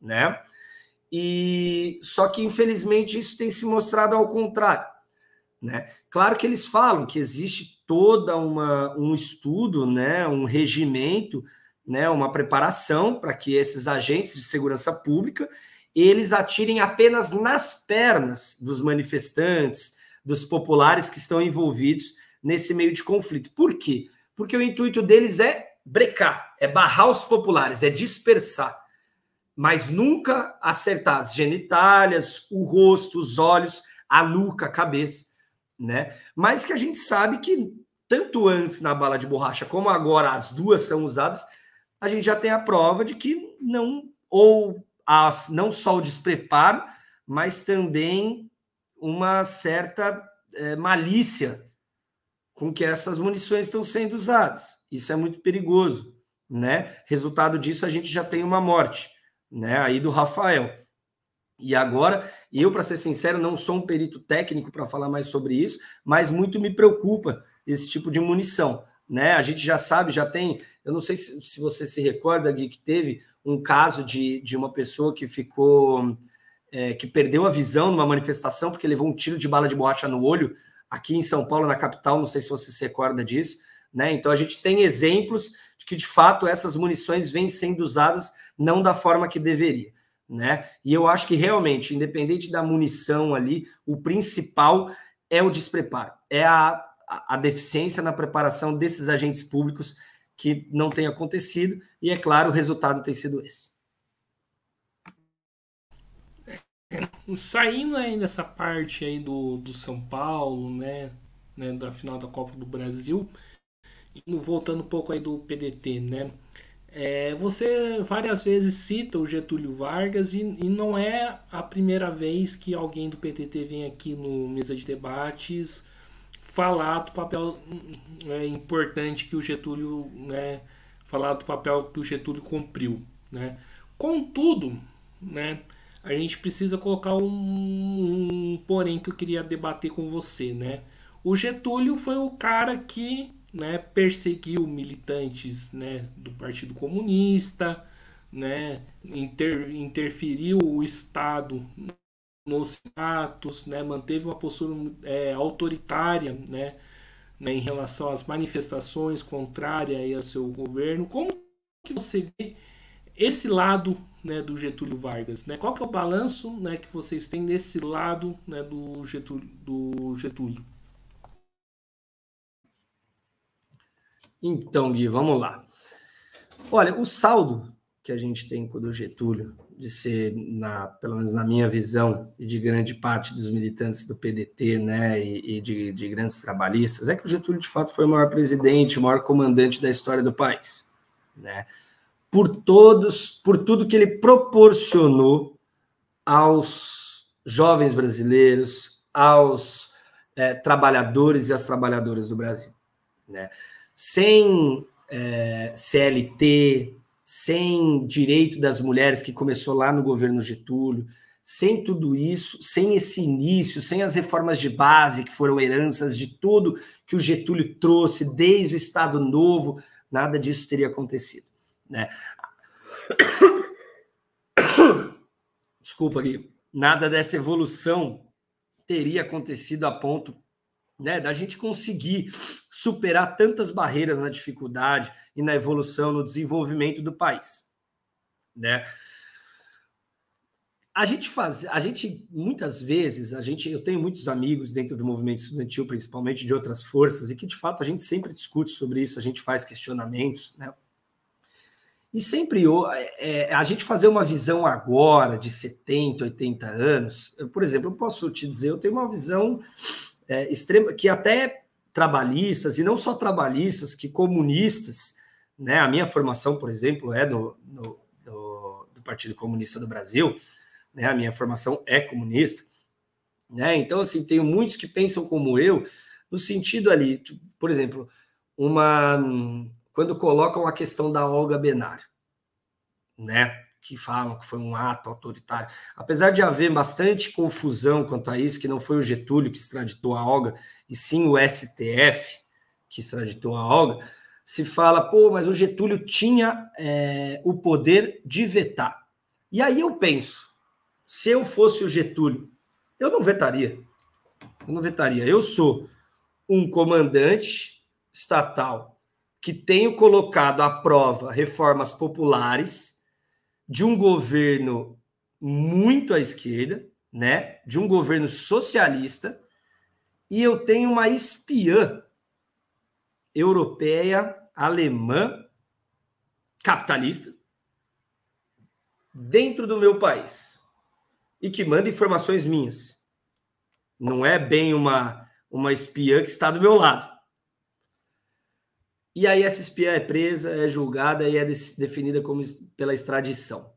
né? E só que infelizmente isso tem se mostrado ao contrário, né? Claro que eles falam que existe toda uma um estudo, né, um regimento, né, uma preparação para que esses agentes de segurança pública eles atirem apenas nas pernas dos manifestantes, dos populares que estão envolvidos nesse meio de conflito. Por quê? Porque o intuito deles é brecar, é barrar os populares, é dispersar mas nunca acertar as genitálias, o rosto, os olhos, a nuca, a cabeça, né? Mas que a gente sabe que tanto antes na bala de borracha como agora as duas são usadas, a gente já tem a prova de que não ou as, não só o despreparo, mas também uma certa é, malícia com que essas munições estão sendo usadas. Isso é muito perigoso, né? Resultado disso a gente já tem uma morte né? Aí do Rafael. E agora, eu, para ser sincero, não sou um perito técnico para falar mais sobre isso, mas muito me preocupa esse tipo de munição. Né? A gente já sabe, já tem. Eu não sei se, se você se recorda, Gui, que teve um caso de, de uma pessoa que ficou. É, que perdeu a visão numa manifestação porque levou um tiro de bala de borracha no olho aqui em São Paulo, na capital. Não sei se você se recorda disso. Né? Então a gente tem exemplos que de fato essas munições vêm sendo usadas não da forma que deveria. Né? E eu acho que realmente, independente da munição ali, o principal é o despreparo, é a, a deficiência na preparação desses agentes públicos que não tem acontecido, e é claro, o resultado tem sido esse. Saindo aí dessa parte aí do, do São Paulo, né, né, da final da Copa do Brasil, voltando um pouco aí do PDT, né? É, você várias vezes cita o Getúlio Vargas e, e, não é a primeira vez que alguém do PDT vem aqui no Mesa de Debates falar do papel hum, é, importante que o Getúlio, né, falar do papel que o Getúlio cumpriu, né? Contudo, né, a gente precisa colocar um, um porém que eu queria debater com você, né? O Getúlio foi o cara que né, perseguiu militantes né, do Partido Comunista, né, inter, interferiu o Estado nos atos, né, manteve uma postura é, autoritária né, né, em relação às manifestações contrárias ao seu governo. Como que você vê esse lado né, do Getúlio Vargas? Né? Qual que é o balanço né, que vocês têm desse lado né, do Getúlio? Do Getúlio? Então, Gui, vamos lá. Olha, o saldo que a gente tem com o do Getúlio, de ser, na, pelo menos na minha visão, e de grande parte dos militantes do PDT, né, e, e de, de, grandes trabalhistas, é que o Getúlio, de fato, foi o maior presidente, o maior comandante da história do país, né, por todos, por tudo que ele proporcionou aos jovens brasileiros, aos é, trabalhadores e às trabalhadoras do Brasil, né, sem é, CLT, sem direito das mulheres que começou lá no governo Getúlio, sem tudo isso, sem esse início, sem as reformas de base que foram heranças de tudo que o Getúlio trouxe desde o Estado Novo, nada disso teria acontecido, né? Desculpa aqui, nada dessa evolução teria acontecido a ponto né, da gente conseguir superar tantas barreiras na dificuldade e na evolução, no desenvolvimento do país, né? A gente faz, a gente muitas vezes, a gente, eu tenho muitos amigos dentro do movimento estudantil, principalmente de outras forças, e que de fato a gente sempre discute sobre isso, a gente faz questionamentos, né? E sempre é, é, a gente fazer uma visão agora de 70, 80 anos, por exemplo, eu posso te dizer, eu tenho uma visão é, extrema, que até trabalhistas, e não só trabalhistas, que comunistas, né? A minha formação, por exemplo, é do, do, do, do Partido Comunista do Brasil, né? A minha formação é comunista, né? Então, assim, tenho muitos que pensam como eu, no sentido ali, por exemplo, uma hum, quando colocam a questão da Olga Benário, né? que falam que foi um ato autoritário. Apesar de haver bastante confusão quanto a isso, que não foi o Getúlio que extraditou a Olga, e sim o STF que extraditou a Olga, se fala, pô, mas o Getúlio tinha é, o poder de vetar. E aí eu penso, se eu fosse o Getúlio, eu não vetaria. Eu não vetaria. Eu sou um comandante estatal que tenho colocado à prova reformas populares de um governo muito à esquerda, né? De um governo socialista, e eu tenho uma espiã europeia, alemã, capitalista, dentro do meu país e que manda informações minhas. Não é bem uma, uma espiã que está do meu lado. E aí essa espia é presa, é julgada e é definida como pela extradição.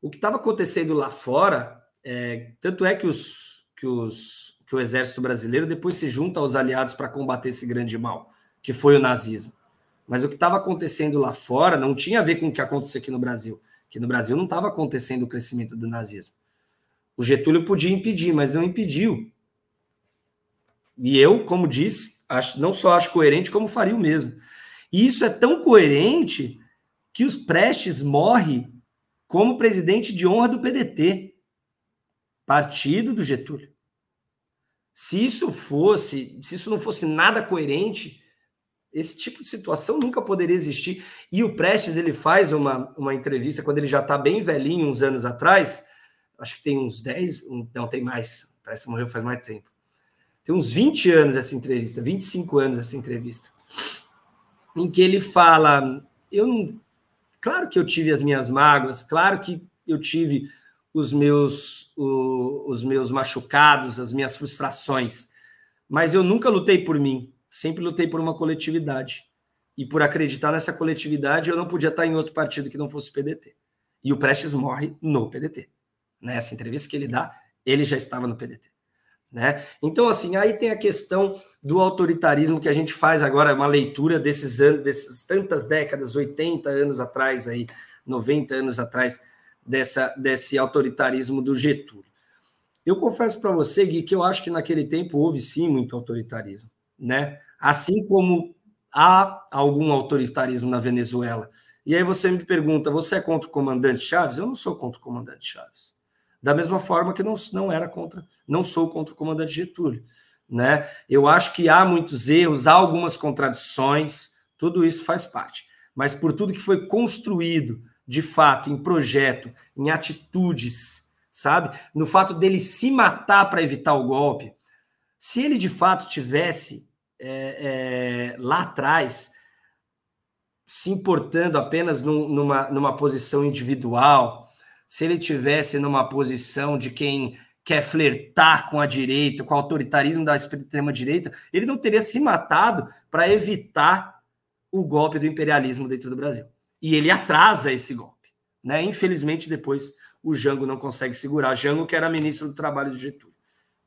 O que estava acontecendo lá fora, é, tanto é que, os, que, os, que o exército brasileiro depois se junta aos aliados para combater esse grande mal, que foi o nazismo. Mas o que estava acontecendo lá fora não tinha a ver com o que aconteceu aqui no Brasil. Que no Brasil não estava acontecendo o crescimento do nazismo. O Getúlio podia impedir, mas não impediu. E eu, como disse, acho, não só acho coerente, como faria o mesmo. E isso é tão coerente que os Prestes morre como presidente de honra do PDT, partido do Getúlio. Se isso fosse, se isso não fosse nada coerente, esse tipo de situação nunca poderia existir. E o Prestes ele faz uma, uma entrevista quando ele já está bem velhinho, uns anos atrás, acho que tem uns 10, um, não tem mais, parece que morreu faz mais tempo. Tem uns 20 anos essa entrevista, 25 anos essa entrevista, em que ele fala: eu claro que eu tive as minhas mágoas, claro que eu tive os meus o, os meus machucados, as minhas frustrações, mas eu nunca lutei por mim, sempre lutei por uma coletividade. E por acreditar nessa coletividade, eu não podia estar em outro partido que não fosse o PDT. E o Prestes morre no PDT. Nessa né? entrevista que ele dá, ele já estava no PDT. Né? Então, assim, aí tem a questão do autoritarismo que a gente faz agora, uma leitura desses anos, dessas tantas décadas, 80 anos atrás, aí, 90 anos atrás, dessa, desse autoritarismo do Getúlio. Eu confesso para você, Gui, que eu acho que naquele tempo houve sim muito autoritarismo, né? Assim como há algum autoritarismo na Venezuela. E aí você me pergunta, você é contra o comandante Chaves? Eu não sou contra o comandante Chaves. Da mesma forma que não, não era contra, não sou contra o comandante Getúlio. Né? Eu acho que há muitos erros, há algumas contradições, tudo isso faz parte. Mas por tudo que foi construído, de fato, em projeto, em atitudes, sabe? No fato dele se matar para evitar o golpe, se ele de fato tivesse é, é, lá atrás se importando apenas num, numa, numa posição individual, se ele tivesse numa posição de quem quer flertar com a direita, com o autoritarismo da extrema direita, ele não teria se matado para evitar o golpe do imperialismo dentro do Brasil. E ele atrasa esse golpe, né? Infelizmente depois o Jango não consegue segurar. Jango que era ministro do Trabalho de Getúlio,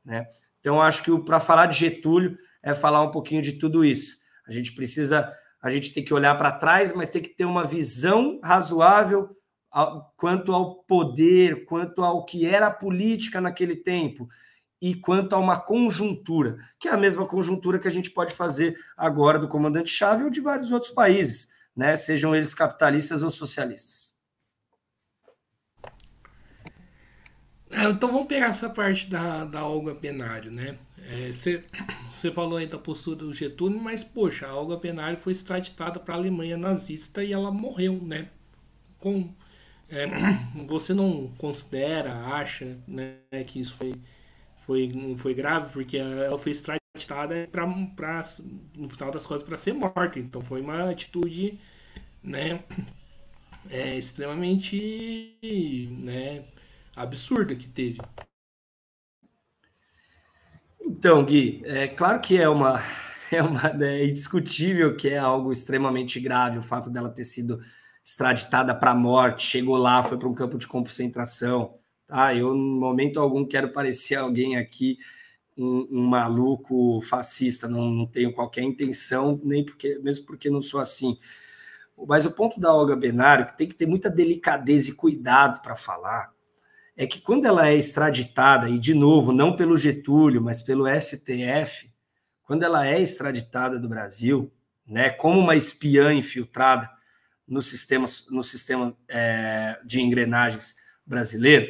né? Então acho que para falar de Getúlio é falar um pouquinho de tudo isso. A gente precisa, a gente tem que olhar para trás, mas tem que ter uma visão razoável quanto ao poder, quanto ao que era a política naquele tempo e quanto a uma conjuntura, que é a mesma conjuntura que a gente pode fazer agora do comandante-chave ou de vários outros países, né? sejam eles capitalistas ou socialistas. É, então vamos pegar essa parte da, da Olga Penário, né? Você é, falou aí da postura do Getúlio, mas poxa, a Olga Penário foi extraditada para a Alemanha nazista e ela morreu, né? Com, é, você não considera, acha, né, que isso foi, foi, foi grave, porque ela foi extraditada pra, pra, no final das contas para ser morta. Então foi uma atitude né, é, extremamente né, absurda que teve. Então, Gui, é claro que é uma é uma né, é indiscutível que é algo extremamente grave o fato dela ter sido extraditada para a morte, chegou lá, foi para um campo de concentração. Tá? Eu, no momento algum, quero parecer alguém aqui, um, um maluco fascista, não, não, tenho qualquer intenção, nem porque, mesmo porque não sou assim. Mas o ponto da Olga Benário, que tem que ter muita delicadeza e cuidado para falar, é que quando ela é extraditada, e de novo, não pelo Getúlio, mas pelo STF, quando ela é extraditada do Brasil, né, como uma espiã infiltrada, no sistema, no sistema é, de engrenagens brasileiro,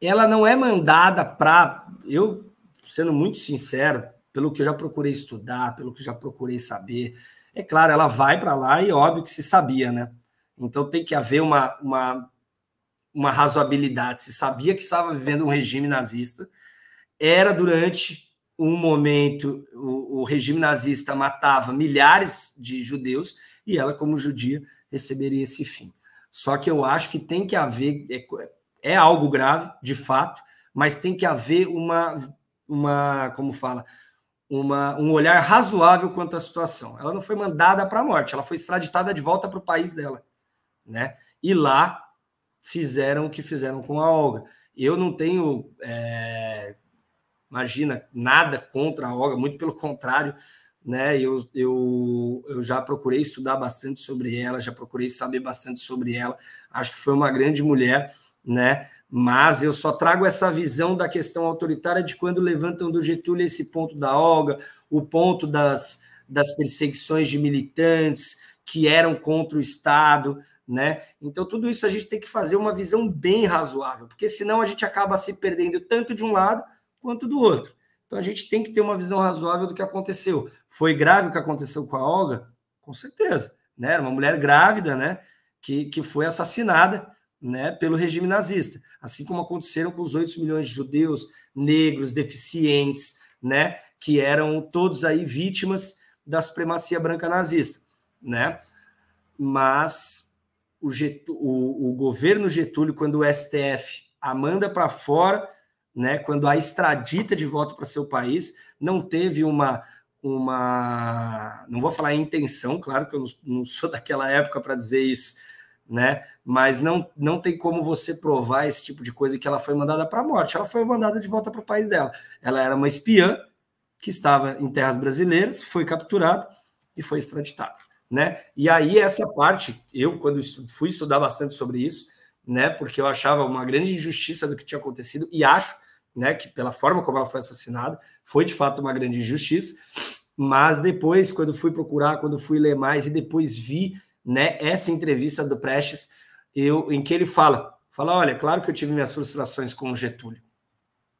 ela não é mandada para. Eu, sendo muito sincero, pelo que eu já procurei estudar, pelo que eu já procurei saber, é claro, ela vai para lá e óbvio que se sabia, né? Então tem que haver uma, uma, uma razoabilidade. Se sabia que estava vivendo um regime nazista, era durante um momento o, o regime nazista matava milhares de judeus e ela, como judia, receberia esse fim. Só que eu acho que tem que haver, é, é algo grave, de fato, mas tem que haver uma, uma como fala, uma, um olhar razoável quanto à situação. Ela não foi mandada para a morte, ela foi extraditada de volta para o país dela. Né? E lá fizeram o que fizeram com a Olga. Eu não tenho, é, imagina, nada contra a Olga, muito pelo contrário, né? Eu, eu, eu já procurei estudar bastante sobre ela, já procurei saber bastante sobre ela. Acho que foi uma grande mulher, né? Mas eu só trago essa visão da questão autoritária de quando levantam do Getúlio esse ponto da Olga, o ponto das, das perseguições de militantes que eram contra o Estado, né? Então, tudo isso a gente tem que fazer uma visão bem razoável, porque senão a gente acaba se perdendo tanto de um lado quanto do outro. Então, a gente tem que ter uma visão razoável do que aconteceu. Foi grave o que aconteceu com a Olga? Com certeza. Né? Era uma mulher grávida né? que, que foi assassinada né? pelo regime nazista. Assim como aconteceram com os 8 milhões de judeus, negros, deficientes, né? que eram todos aí vítimas da supremacia branca nazista. Né? Mas o, Getú o, o governo Getúlio, quando o STF a manda para fora, né, quando a extradita de volta para seu país, não teve uma uma. Não vou falar intenção, claro que eu não sou daquela época para dizer isso, né? Mas não, não tem como você provar esse tipo de coisa que ela foi mandada para a morte. Ela foi mandada de volta para o país dela. Ela era uma espiã que estava em terras brasileiras, foi capturada e foi extraditada, né? E aí essa parte, eu quando fui estudar bastante sobre isso, né? Porque eu achava uma grande injustiça do que tinha acontecido e acho né, que pela forma como ela foi assassinada, foi de fato uma grande injustiça. Mas depois, quando fui procurar, quando fui ler mais e depois vi né, essa entrevista do Prestes, eu, em que ele fala, fala, olha, claro que eu tive minhas frustrações com o Getúlio,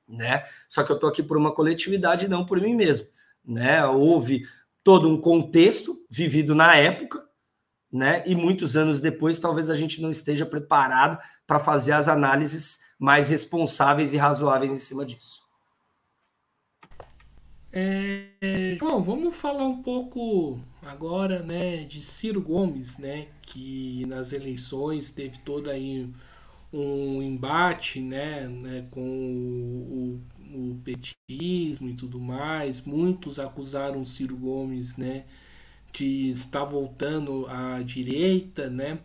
né? Só que eu estou aqui por uma coletividade, não por mim mesmo, né? Houve todo um contexto vivido na época, né? E muitos anos depois, talvez a gente não esteja preparado para fazer as análises mais responsáveis e razoáveis em cima disso. É, João, vamos falar um pouco agora, né, de Ciro Gomes, né, que nas eleições teve todo aí um embate, né, né com o, o, o petismo e tudo mais. Muitos acusaram Ciro Gomes, né, de estar voltando à direita, né?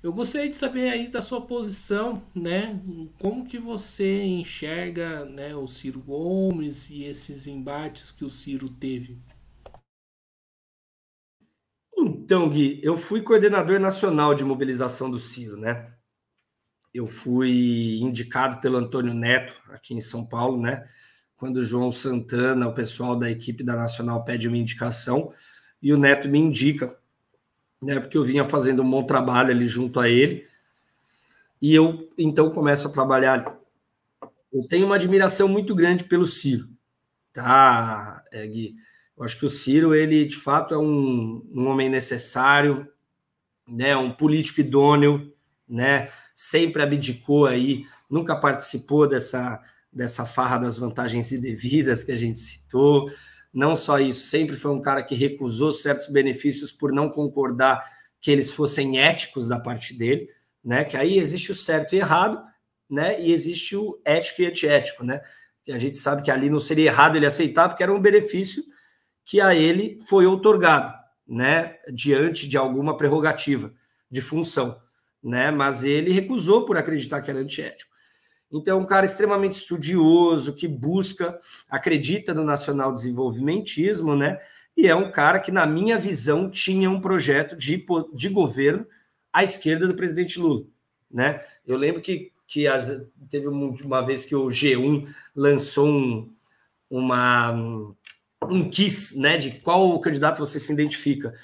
Eu gostaria de saber aí da sua posição, né? Como que você enxerga, né, o Ciro Gomes e esses embates que o Ciro teve? Então, Gui, eu fui coordenador nacional de mobilização do Ciro, né? Eu fui indicado pelo Antônio Neto aqui em São Paulo, né? Quando o João Santana, o pessoal da equipe da Nacional pede uma indicação, e o Neto me indica, né, porque eu vinha fazendo um bom trabalho ali junto a ele, e eu então começo a trabalhar. Eu tenho uma admiração muito grande pelo Ciro, tá, é, Gui? Eu acho que o Ciro, ele de fato é um, um homem necessário, né, um político idôneo, né, sempre abdicou aí, nunca participou dessa, dessa farra das vantagens indevidas que a gente citou, não só isso, sempre foi um cara que recusou certos benefícios por não concordar que eles fossem éticos da parte dele, né? Que aí existe o certo e errado, né? E existe o ético e antiético, né? E a gente sabe que ali não seria errado ele aceitar, porque era um benefício que a ele foi outorgado, né? Diante de alguma prerrogativa de função, né? Mas ele recusou por acreditar que era antiético. Então, é um cara extremamente estudioso, que busca, acredita no nacional desenvolvimentismo, né? E é um cara que, na minha visão, tinha um projeto de, de governo à esquerda do presidente Lula, né? Eu lembro que, que teve uma vez que o G1 lançou um, uma, um quiz, né, de qual candidato você se identifica.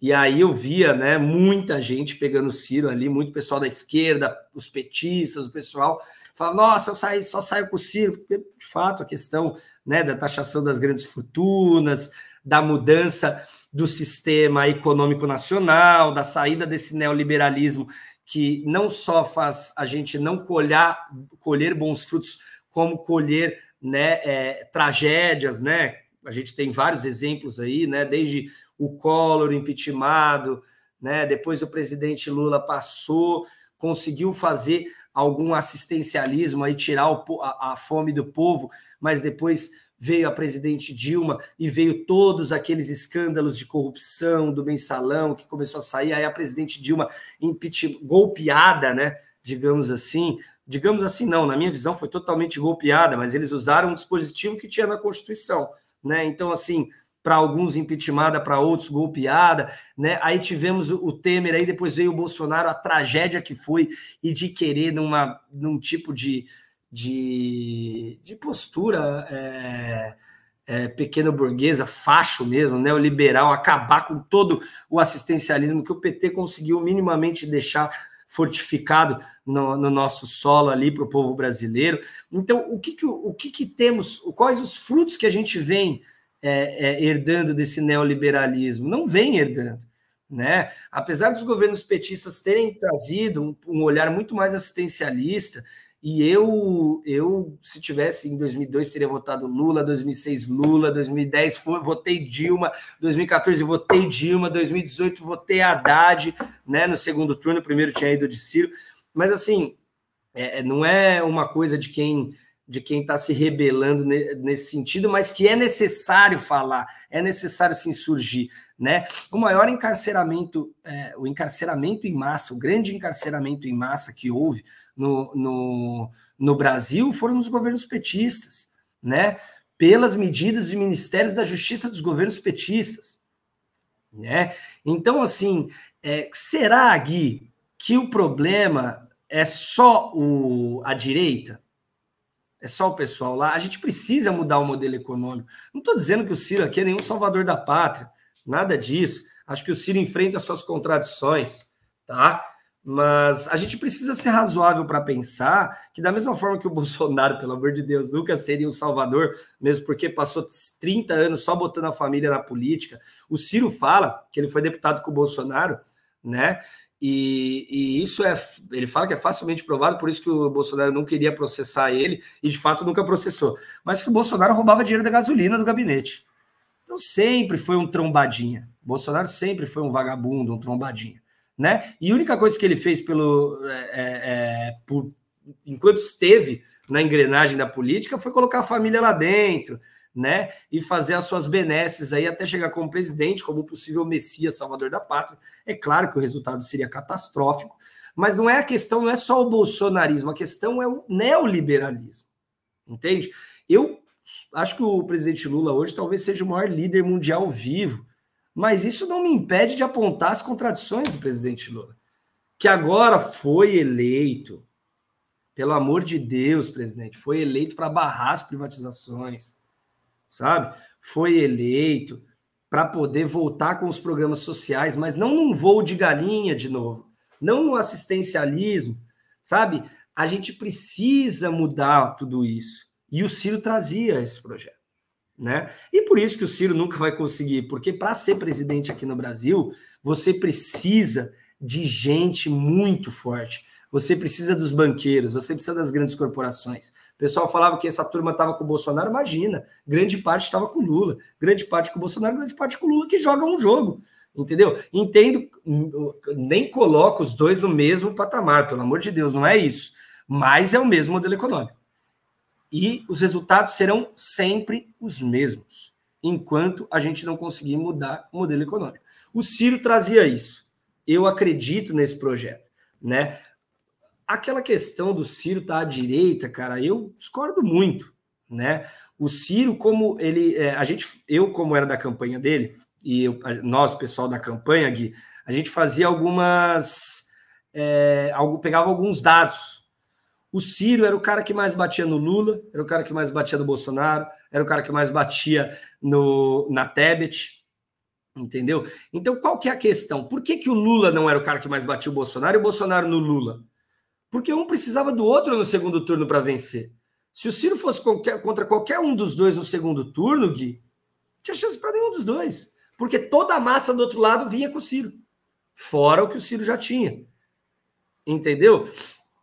E aí eu via, né, muita gente pegando o Ciro ali, muito pessoal da esquerda, os petistas, o pessoal Fala, nossa, eu saio, só saio com o Ciro, porque, de fato, a questão né, da taxação das grandes fortunas, da mudança do sistema econômico nacional, da saída desse neoliberalismo que não só faz a gente não colher, colher bons frutos, como colher né, é, tragédias, né? A gente tem vários exemplos aí, né? Desde o Collor impeachmentado, né? Depois o presidente Lula passou, conseguiu fazer algum assistencialismo aí, tirar o, a, a fome do povo, mas depois veio a presidente Dilma e veio todos aqueles escândalos de corrupção do mensalão que começou a sair, aí a presidente Dilma golpeada, né? Digamos assim, digamos assim, não, na minha visão foi totalmente golpeada, mas eles usaram um dispositivo que tinha na Constituição, né? Então, assim, para alguns impeachmentada, para outros golpeada, né? Aí tivemos o Temer, aí depois veio o Bolsonaro, a tragédia que foi e de querer numa, num tipo de, de, de postura é, é, pequena burguesa, facho mesmo, neoliberal, acabar com todo o assistencialismo que o PT conseguiu minimamente deixar fortificado no, no, nosso solo ali para o povo brasileiro. Então, o que, que o que, que temos, quais os frutos que a gente vem é, é, herdando desse neoliberalismo. Não vem herdando. Né? Apesar dos governos petistas terem trazido um, um olhar muito mais assistencialista, e eu, eu, se tivesse em 2002, teria votado Lula, 2006 Lula, 2010 foi, votei Dilma, 2014 votei Dilma, 2018 votei Haddad, né, no segundo turno, o primeiro tinha ido de Ciro. Mas, assim, é, é não é uma coisa de quem de quem está se rebelando nesse sentido, mas que é necessário falar, é necessário se insurgir, né? O maior encarceramento, é, o encarceramento em massa, o grande encarceramento em massa que houve no, no, no Brasil foram os governos petistas, né? Pelas medidas de ministérios da justiça dos governos petistas, né? Então, assim, é, será, Gui, que o problema é só o, a direita? é só o pessoal lá. A gente precisa mudar o modelo econômico. Não estou dizendo que o Ciro aqui é nenhum salvador da pátria, nada disso. Acho que o Ciro enfrenta suas contradições, tá? Mas a gente precisa ser razoável para pensar que, da mesma forma que o Bolsonaro, pelo amor de Deus, nunca seria um salvador, mesmo porque passou 30 anos só botando a família na política. O Ciro fala que ele foi deputado com o Bolsonaro, né? E, e, isso é, ele fala que é facilmente provado, por isso que o Bolsonaro não queria processar ele, e de fato nunca processou, mas que o Bolsonaro roubava dinheiro da gasolina do gabinete. Então sempre foi um trombadinha. O Bolsonaro sempre foi um vagabundo, um trombadinha. Né? E a única coisa que ele fez pelo é, é, é por, enquanto esteve na engrenagem da política foi colocar a família lá dentro, né? E fazer as suas benesses aí até chegar como presidente, como possível messias, salvador da pátria. É claro que o resultado seria catastrófico, mas não é a questão, não é só o bolsonarismo, a questão é o neoliberalismo. Entende? Eu acho que o presidente Lula hoje talvez seja o maior líder mundial vivo, mas isso não me impede de apontar as contradições do presidente Lula, que agora foi eleito. Pelo amor de Deus, presidente, foi eleito para barrar as privatizações sabe? Foi eleito para poder voltar com os programas sociais, mas não num voo de galinha de novo, não no assistencialismo, sabe? A gente precisa mudar tudo isso. E o Ciro trazia esse projeto, né? E por isso que o Ciro nunca vai conseguir, porque para ser presidente aqui no Brasil, você precisa de gente muito forte você precisa dos banqueiros, você precisa das grandes corporações. O pessoal falava que essa turma estava com o Bolsonaro, imagina, grande parte estava com o Lula, grande parte com o Bolsonaro, grande parte com o Lula, que joga um jogo, entendeu? Entendo, hum, nem coloco os dois no mesmo patamar, pelo amor de Deus, não é isso, mas é o mesmo modelo econômico. E os resultados serão sempre os mesmos, enquanto a gente não conseguir mudar o modelo econômico. O Ciro trazia isso. Eu acredito nesse projeto, né? Aquela questão do Ciro estar tá à direita, cara, eu discordo muito, né? O Ciro, como ele, é, a gente, eu como era da campanha dele e eu, nós, pessoal da campanha, Gui, a gente fazia algumas, é, algo, pegava alguns dados. O Ciro era o cara que mais batia no Lula, era o cara que mais batia no Bolsonaro, era o cara que mais batia no, na Tebet, entendeu? Então, qual que é a questão? Por que, que o Lula não era o cara que mais batia o Bolsonaro e o Bolsonaro no Lula? Porque um precisava do outro no segundo turno para vencer. Se o Ciro fosse qualquer, contra qualquer um dos dois no segundo turno, Gui, não tinha chance para nenhum dos dois. Porque toda a massa do outro lado vinha com o Ciro. Fora o que o Ciro já tinha. Entendeu?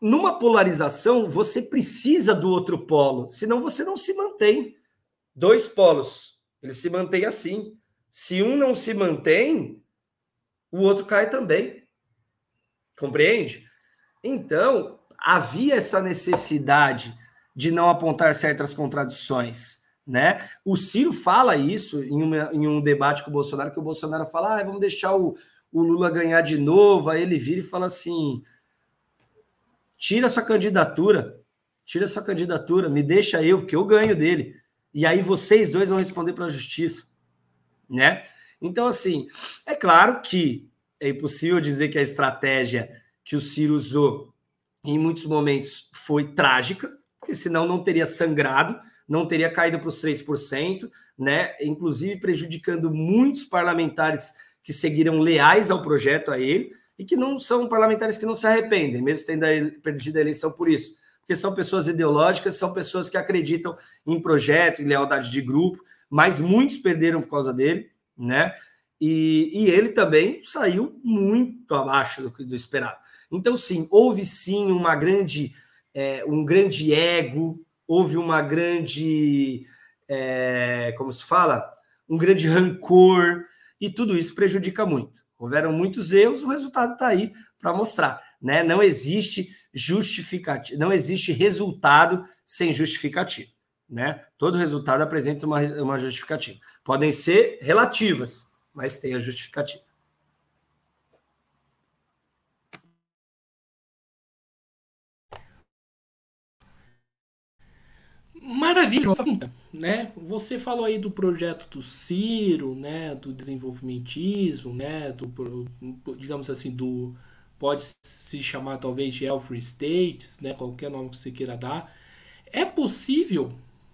Numa polarização, você precisa do outro polo, senão você não se mantém. Dois polos, eles se mantêm assim. Se um não se mantém, o outro cai também. Compreende? Então, havia essa necessidade de não apontar certas contradições. Né? O Ciro fala isso em, uma, em um debate com o Bolsonaro, que o Bolsonaro fala: ah, vamos deixar o, o Lula ganhar de novo. Aí ele vira e fala assim: tira sua candidatura, tira sua candidatura, me deixa eu, porque eu ganho dele. E aí vocês dois vão responder para a justiça, né? Então, assim, é claro que é impossível dizer que a estratégia que o Ciro usou em muitos momentos foi trágica, porque senão não teria sangrado, não teria caído para os 3%, né? inclusive prejudicando muitos parlamentares que seguiram leais ao projeto a ele e que não são parlamentares que não se arrependem, mesmo tendo perdido a eleição por isso, porque são pessoas ideológicas, são pessoas que acreditam em projeto, em lealdade de grupo, mas muitos perderam por causa dele, né? E, e ele também saiu muito abaixo do, do esperado. Então, sim, houve sim uma grande, é, um grande ego, houve uma grande, é, como se fala, um grande rancor, e tudo isso prejudica muito. Houveram muitos erros, o resultado está aí para mostrar. Né? Não existe justificativa, não existe resultado sem justificativa. Né? Todo resultado apresenta uma, uma justificativa. Podem ser relativas, mas tem a justificativa. maravilhosa, né? Você falou aí do projeto do Ciro, né? Do desenvolvimentismo, né? Do, digamos assim, do pode se chamar talvez de Elfree States, né? Qualquer nome que você queira dar. É possível,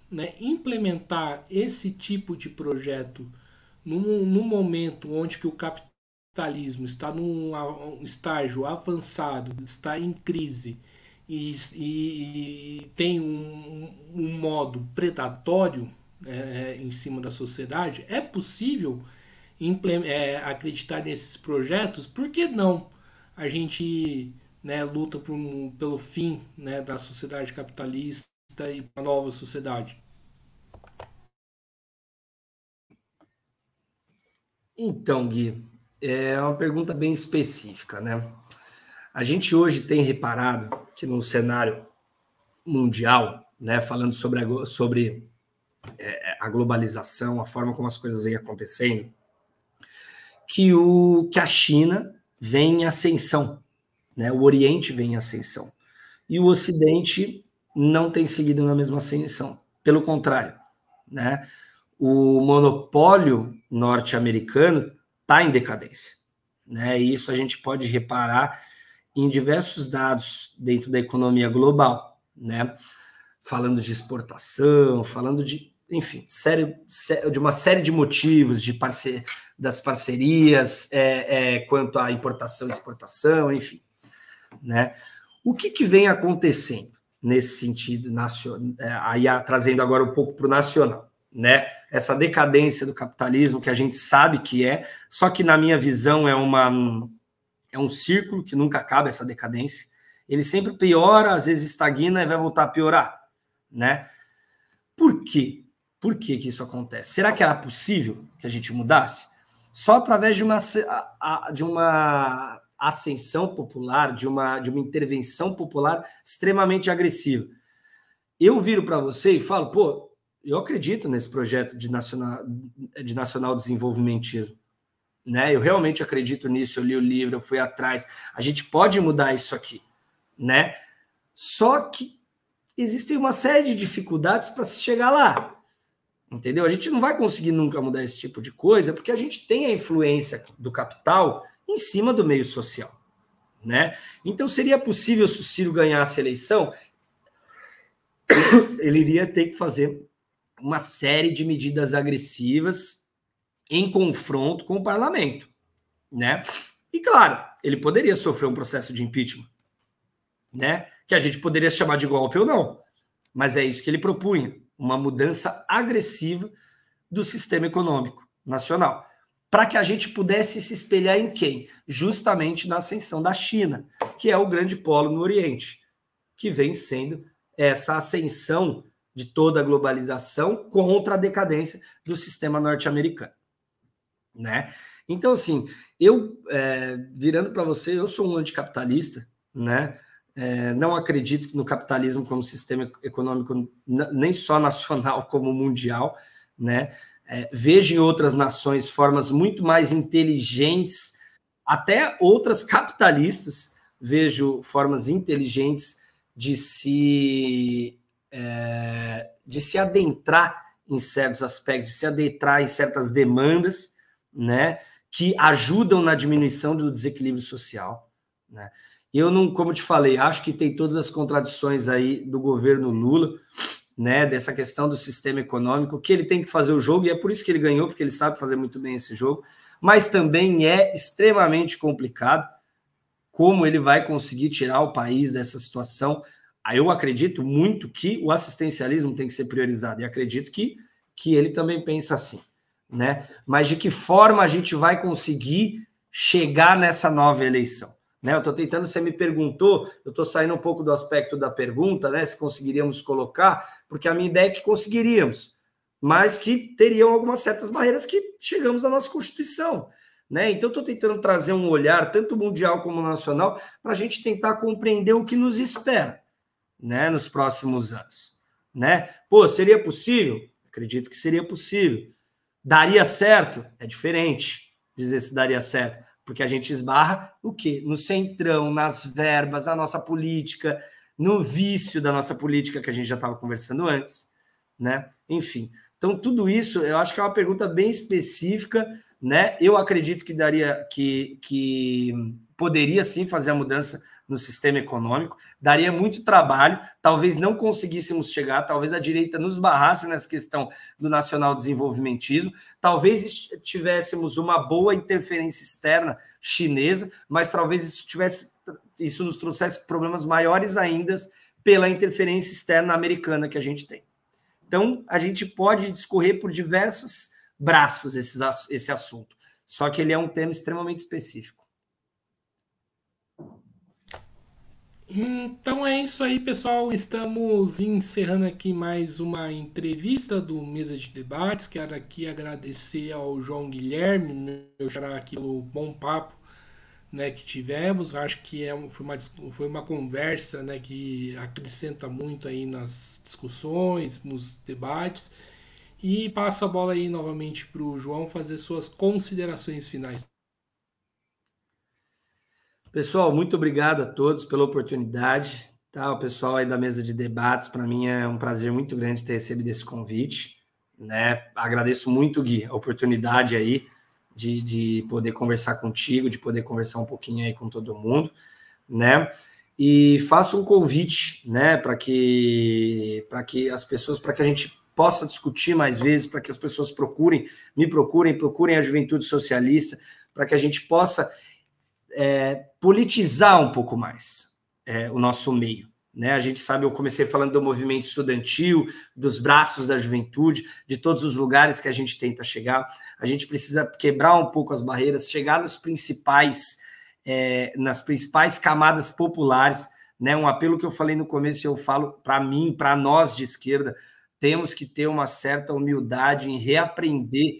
né? Implementar esse tipo de projeto num, num momento onde que o capitalismo está num estágio avançado, está em crise e, e, tem um, um, modo predatório é, é em cima da sociedade, é possível é, acreditar nesses projetos? Por que não a gente né, luta por, pelo fim né, da sociedade capitalista e uma nova sociedade? Então, Gui, é uma pergunta bem específica, né? A gente hoje tem reparado que no cenário mundial, né, falando sobre a, sobre, é, é, a globalização, a forma como as coisas vêm acontecendo, que, o, que a China vem em ascensão, né, o Oriente vem em ascensão. E o Ocidente não tem seguido na mesma ascensão. Pelo contrário, né? o monopólio norte-americano está em decadência. Né? E isso a gente pode reparar em diversos dados dentro da economia global, né? Falando de exportação, falando de, enfim, série, de uma série de motivos, de parce, das parcerias é, é, quanto à importação e exportação, enfim, né? O que, que vem acontecendo nesse sentido nacional? É, aí trazendo agora um pouco para o nacional, né? Essa decadência do capitalismo que a gente sabe que é, só que na minha visão é uma é um círculo que nunca acaba essa decadência. Ele sempre piora, às vezes estagna e vai voltar a piorar, né? Por quê? Por que, que isso acontece? Será que era possível que a gente mudasse? Só através de uma, de uma ascensão popular, de uma, de uma intervenção popular extremamente agressiva. Eu viro para você e falo, pô, eu acredito nesse projeto de nacional, de nacional desenvolvimentismo né? Eu realmente acredito nisso, eu li o livro, eu fui atrás. A gente pode mudar isso aqui, né? Só que existem uma série de dificuldades para se chegar lá. Entendeu? A gente não vai conseguir nunca mudar esse tipo de coisa, porque a gente tem a influência do capital em cima do meio social, né? Então seria possível se o Ciro ganhasse a eleição, ele iria ter que fazer uma série de medidas agressivas em confronto com o parlamento, né? E claro, ele poderia sofrer um processo de impeachment, né? Que a gente poderia chamar de golpe ou não, mas é isso que ele propunha, uma mudança agressiva do sistema econômico nacional, para que a gente pudesse se espelhar em quem? Justamente na ascensão da China, que é o grande polo no Oriente, que vem sendo essa ascensão de toda a globalização contra a decadência do sistema norte-americano né? Então, assim, eu, é, virando para você, eu sou um anticapitalista, né? É, não acredito no capitalismo como sistema econômico, nem só nacional, como mundial, né? É, vejo em outras nações formas muito mais inteligentes, até outras capitalistas, vejo formas inteligentes de se, é, de se adentrar em certos aspectos, de se adentrar em certas demandas, né, que ajudam na diminuição do desequilíbrio social. Né? Eu não, como te falei, acho que tem todas as contradições aí do governo Lula, né, dessa questão do sistema econômico, que ele tem que fazer o jogo, e é por isso que ele ganhou, porque ele sabe fazer muito bem esse jogo, mas também é extremamente complicado como ele vai conseguir tirar o país dessa situação. Aí ah, eu acredito muito que o assistencialismo tem que ser priorizado, e acredito que, que ele também pensa assim né? Mas de que forma a gente vai conseguir chegar nessa nova eleição? Né? Eu estou tentando, você me perguntou, eu estou saindo um pouco do aspecto da pergunta, né? Se conseguiríamos colocar, porque a minha ideia é que conseguiríamos, mas que teriam algumas certas barreiras que chegamos à nossa Constituição. Né? Então, estou tentando trazer um olhar, tanto mundial como nacional, para a gente tentar compreender o que nos espera né, nos próximos anos. Né? Pô, seria possível? Acredito que seria possível. Daria certo? É diferente dizer se daria certo, porque a gente esbarra o quê? No centrão, nas verbas, na nossa política, no vício da nossa política que a gente já estava conversando antes, né? Enfim. Então, tudo isso eu acho que é uma pergunta bem específica, né? Eu acredito que daria que, que poderia sim fazer a mudança no sistema econômico, daria muito trabalho, talvez não conseguíssemos chegar, talvez a direita nos barrasse nessa questão do nacional desenvolvimentismo, talvez tivéssemos uma boa interferência externa chinesa, mas talvez isso tivesse isso nos trouxesse problemas maiores ainda pela interferência externa americana que a gente tem. Então, a gente pode discorrer por diversos braços esses, esse assunto, só que ele é um tema extremamente específico. Então é isso aí, pessoal. Estamos encerrando aqui mais uma entrevista do Mesa de Debates. Quero aqui agradecer ao João Guilherme, meu xará, pelo bom papo né, que tivemos. Acho que é, foi, uma, foi uma conversa né, que acrescenta muito aí nas discussões, nos debates. E passo a bola aí novamente para o João fazer suas considerações finais. Pessoal, muito obrigado a todos pela oportunidade. Tá, o pessoal aí da mesa de debates, para mim é um prazer muito grande ter recebido esse convite. Né? Agradeço muito, Gui, a oportunidade aí de, de poder conversar contigo, de poder conversar um pouquinho aí com todo mundo. Né? E faço um convite né, para que, que as pessoas, para que a gente possa discutir mais vezes, para que as pessoas procurem, me procurem, procurem a juventude socialista, para que a gente possa é, politizar um pouco mais é, o nosso meio. Né? A gente sabe, eu comecei falando do movimento estudantil, dos braços da juventude, de todos os lugares que a gente tenta chegar. A gente precisa quebrar um pouco as barreiras, chegar nos principais, é, nas principais camadas populares. Né? Um apelo que eu falei no começo, eu falo para mim, para nós de esquerda, temos que ter uma certa humildade em reaprender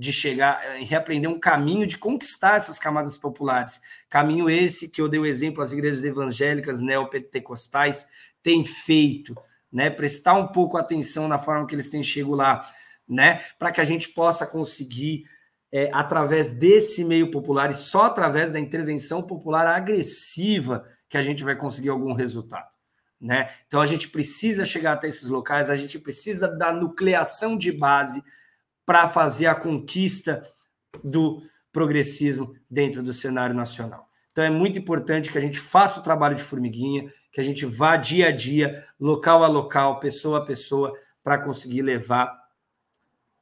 de chegar e eh, reaprender um caminho de conquistar essas camadas populares. Caminho esse que eu dei o exemplo as igrejas evangélicas neopentecostais têm feito, né? Prestar um pouco atenção na forma que eles têm chegado lá, né? Para que a gente possa conseguir é, através desse meio popular e só através da intervenção popular agressiva que a gente vai conseguir algum resultado. Né? Então a gente precisa chegar até esses locais, a gente precisa da nucleação de base para fazer a conquista do progressismo dentro do cenário nacional. Então é muito importante que a gente faça o trabalho de formiguinha, que a gente vá dia a dia, local a local, pessoa a pessoa, para conseguir levar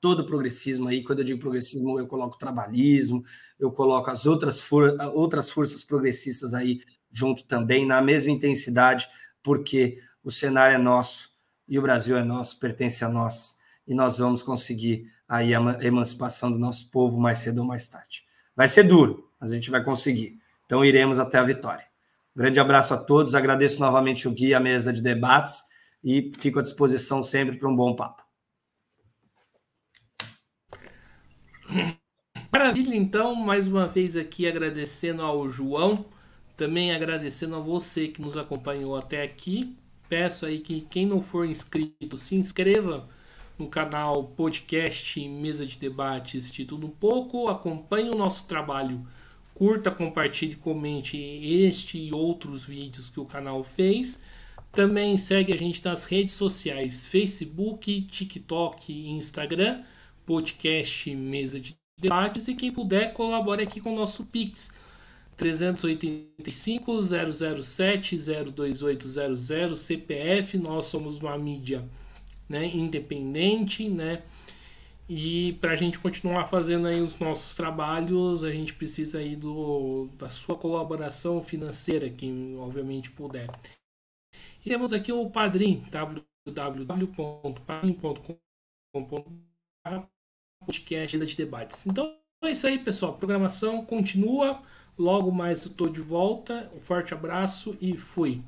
todo o progressismo aí. Quando eu digo progressismo, eu coloco o trabalhismo, eu coloco as outras, for outras forças progressistas aí junto também, na mesma intensidade, porque o cenário é nosso e o Brasil é nosso, pertence a nós, e nós vamos conseguir aí a emancipação do nosso povo mais cedo ou mais tarde. Vai ser duro, mas a gente vai conseguir. Então iremos até a vitória. Grande abraço a todos, agradeço novamente o Gui, a mesa de debates e fico à disposição sempre para um bom papo. Maravilha, então, mais uma vez aqui agradecendo ao João, também agradecendo a você que nos acompanhou até aqui. Peço aí que quem não for inscrito se inscreva no canal Podcast Mesa de Debates de Tudo Um Pouco. Acompanhe o nosso trabalho, curta, compartilhe, comente este e outros vídeos que o canal fez. Também segue a gente nas redes sociais: Facebook, TikTok e Instagram, podcast Mesa de Debates. E quem puder, colabore aqui com o nosso Pix. 385 007 02800 CPF. Nós somos uma mídia né, independente, né? E para a gente continuar fazendo aí os nossos trabalhos, a gente precisa aí do, da sua colaboração financeira, que obviamente puder. E temos aqui o Padrim, www.padrim.com.br podcast de debates. Então é isso aí, pessoal. A programação continua. Logo mais eu tô de volta. Um forte abraço e fui.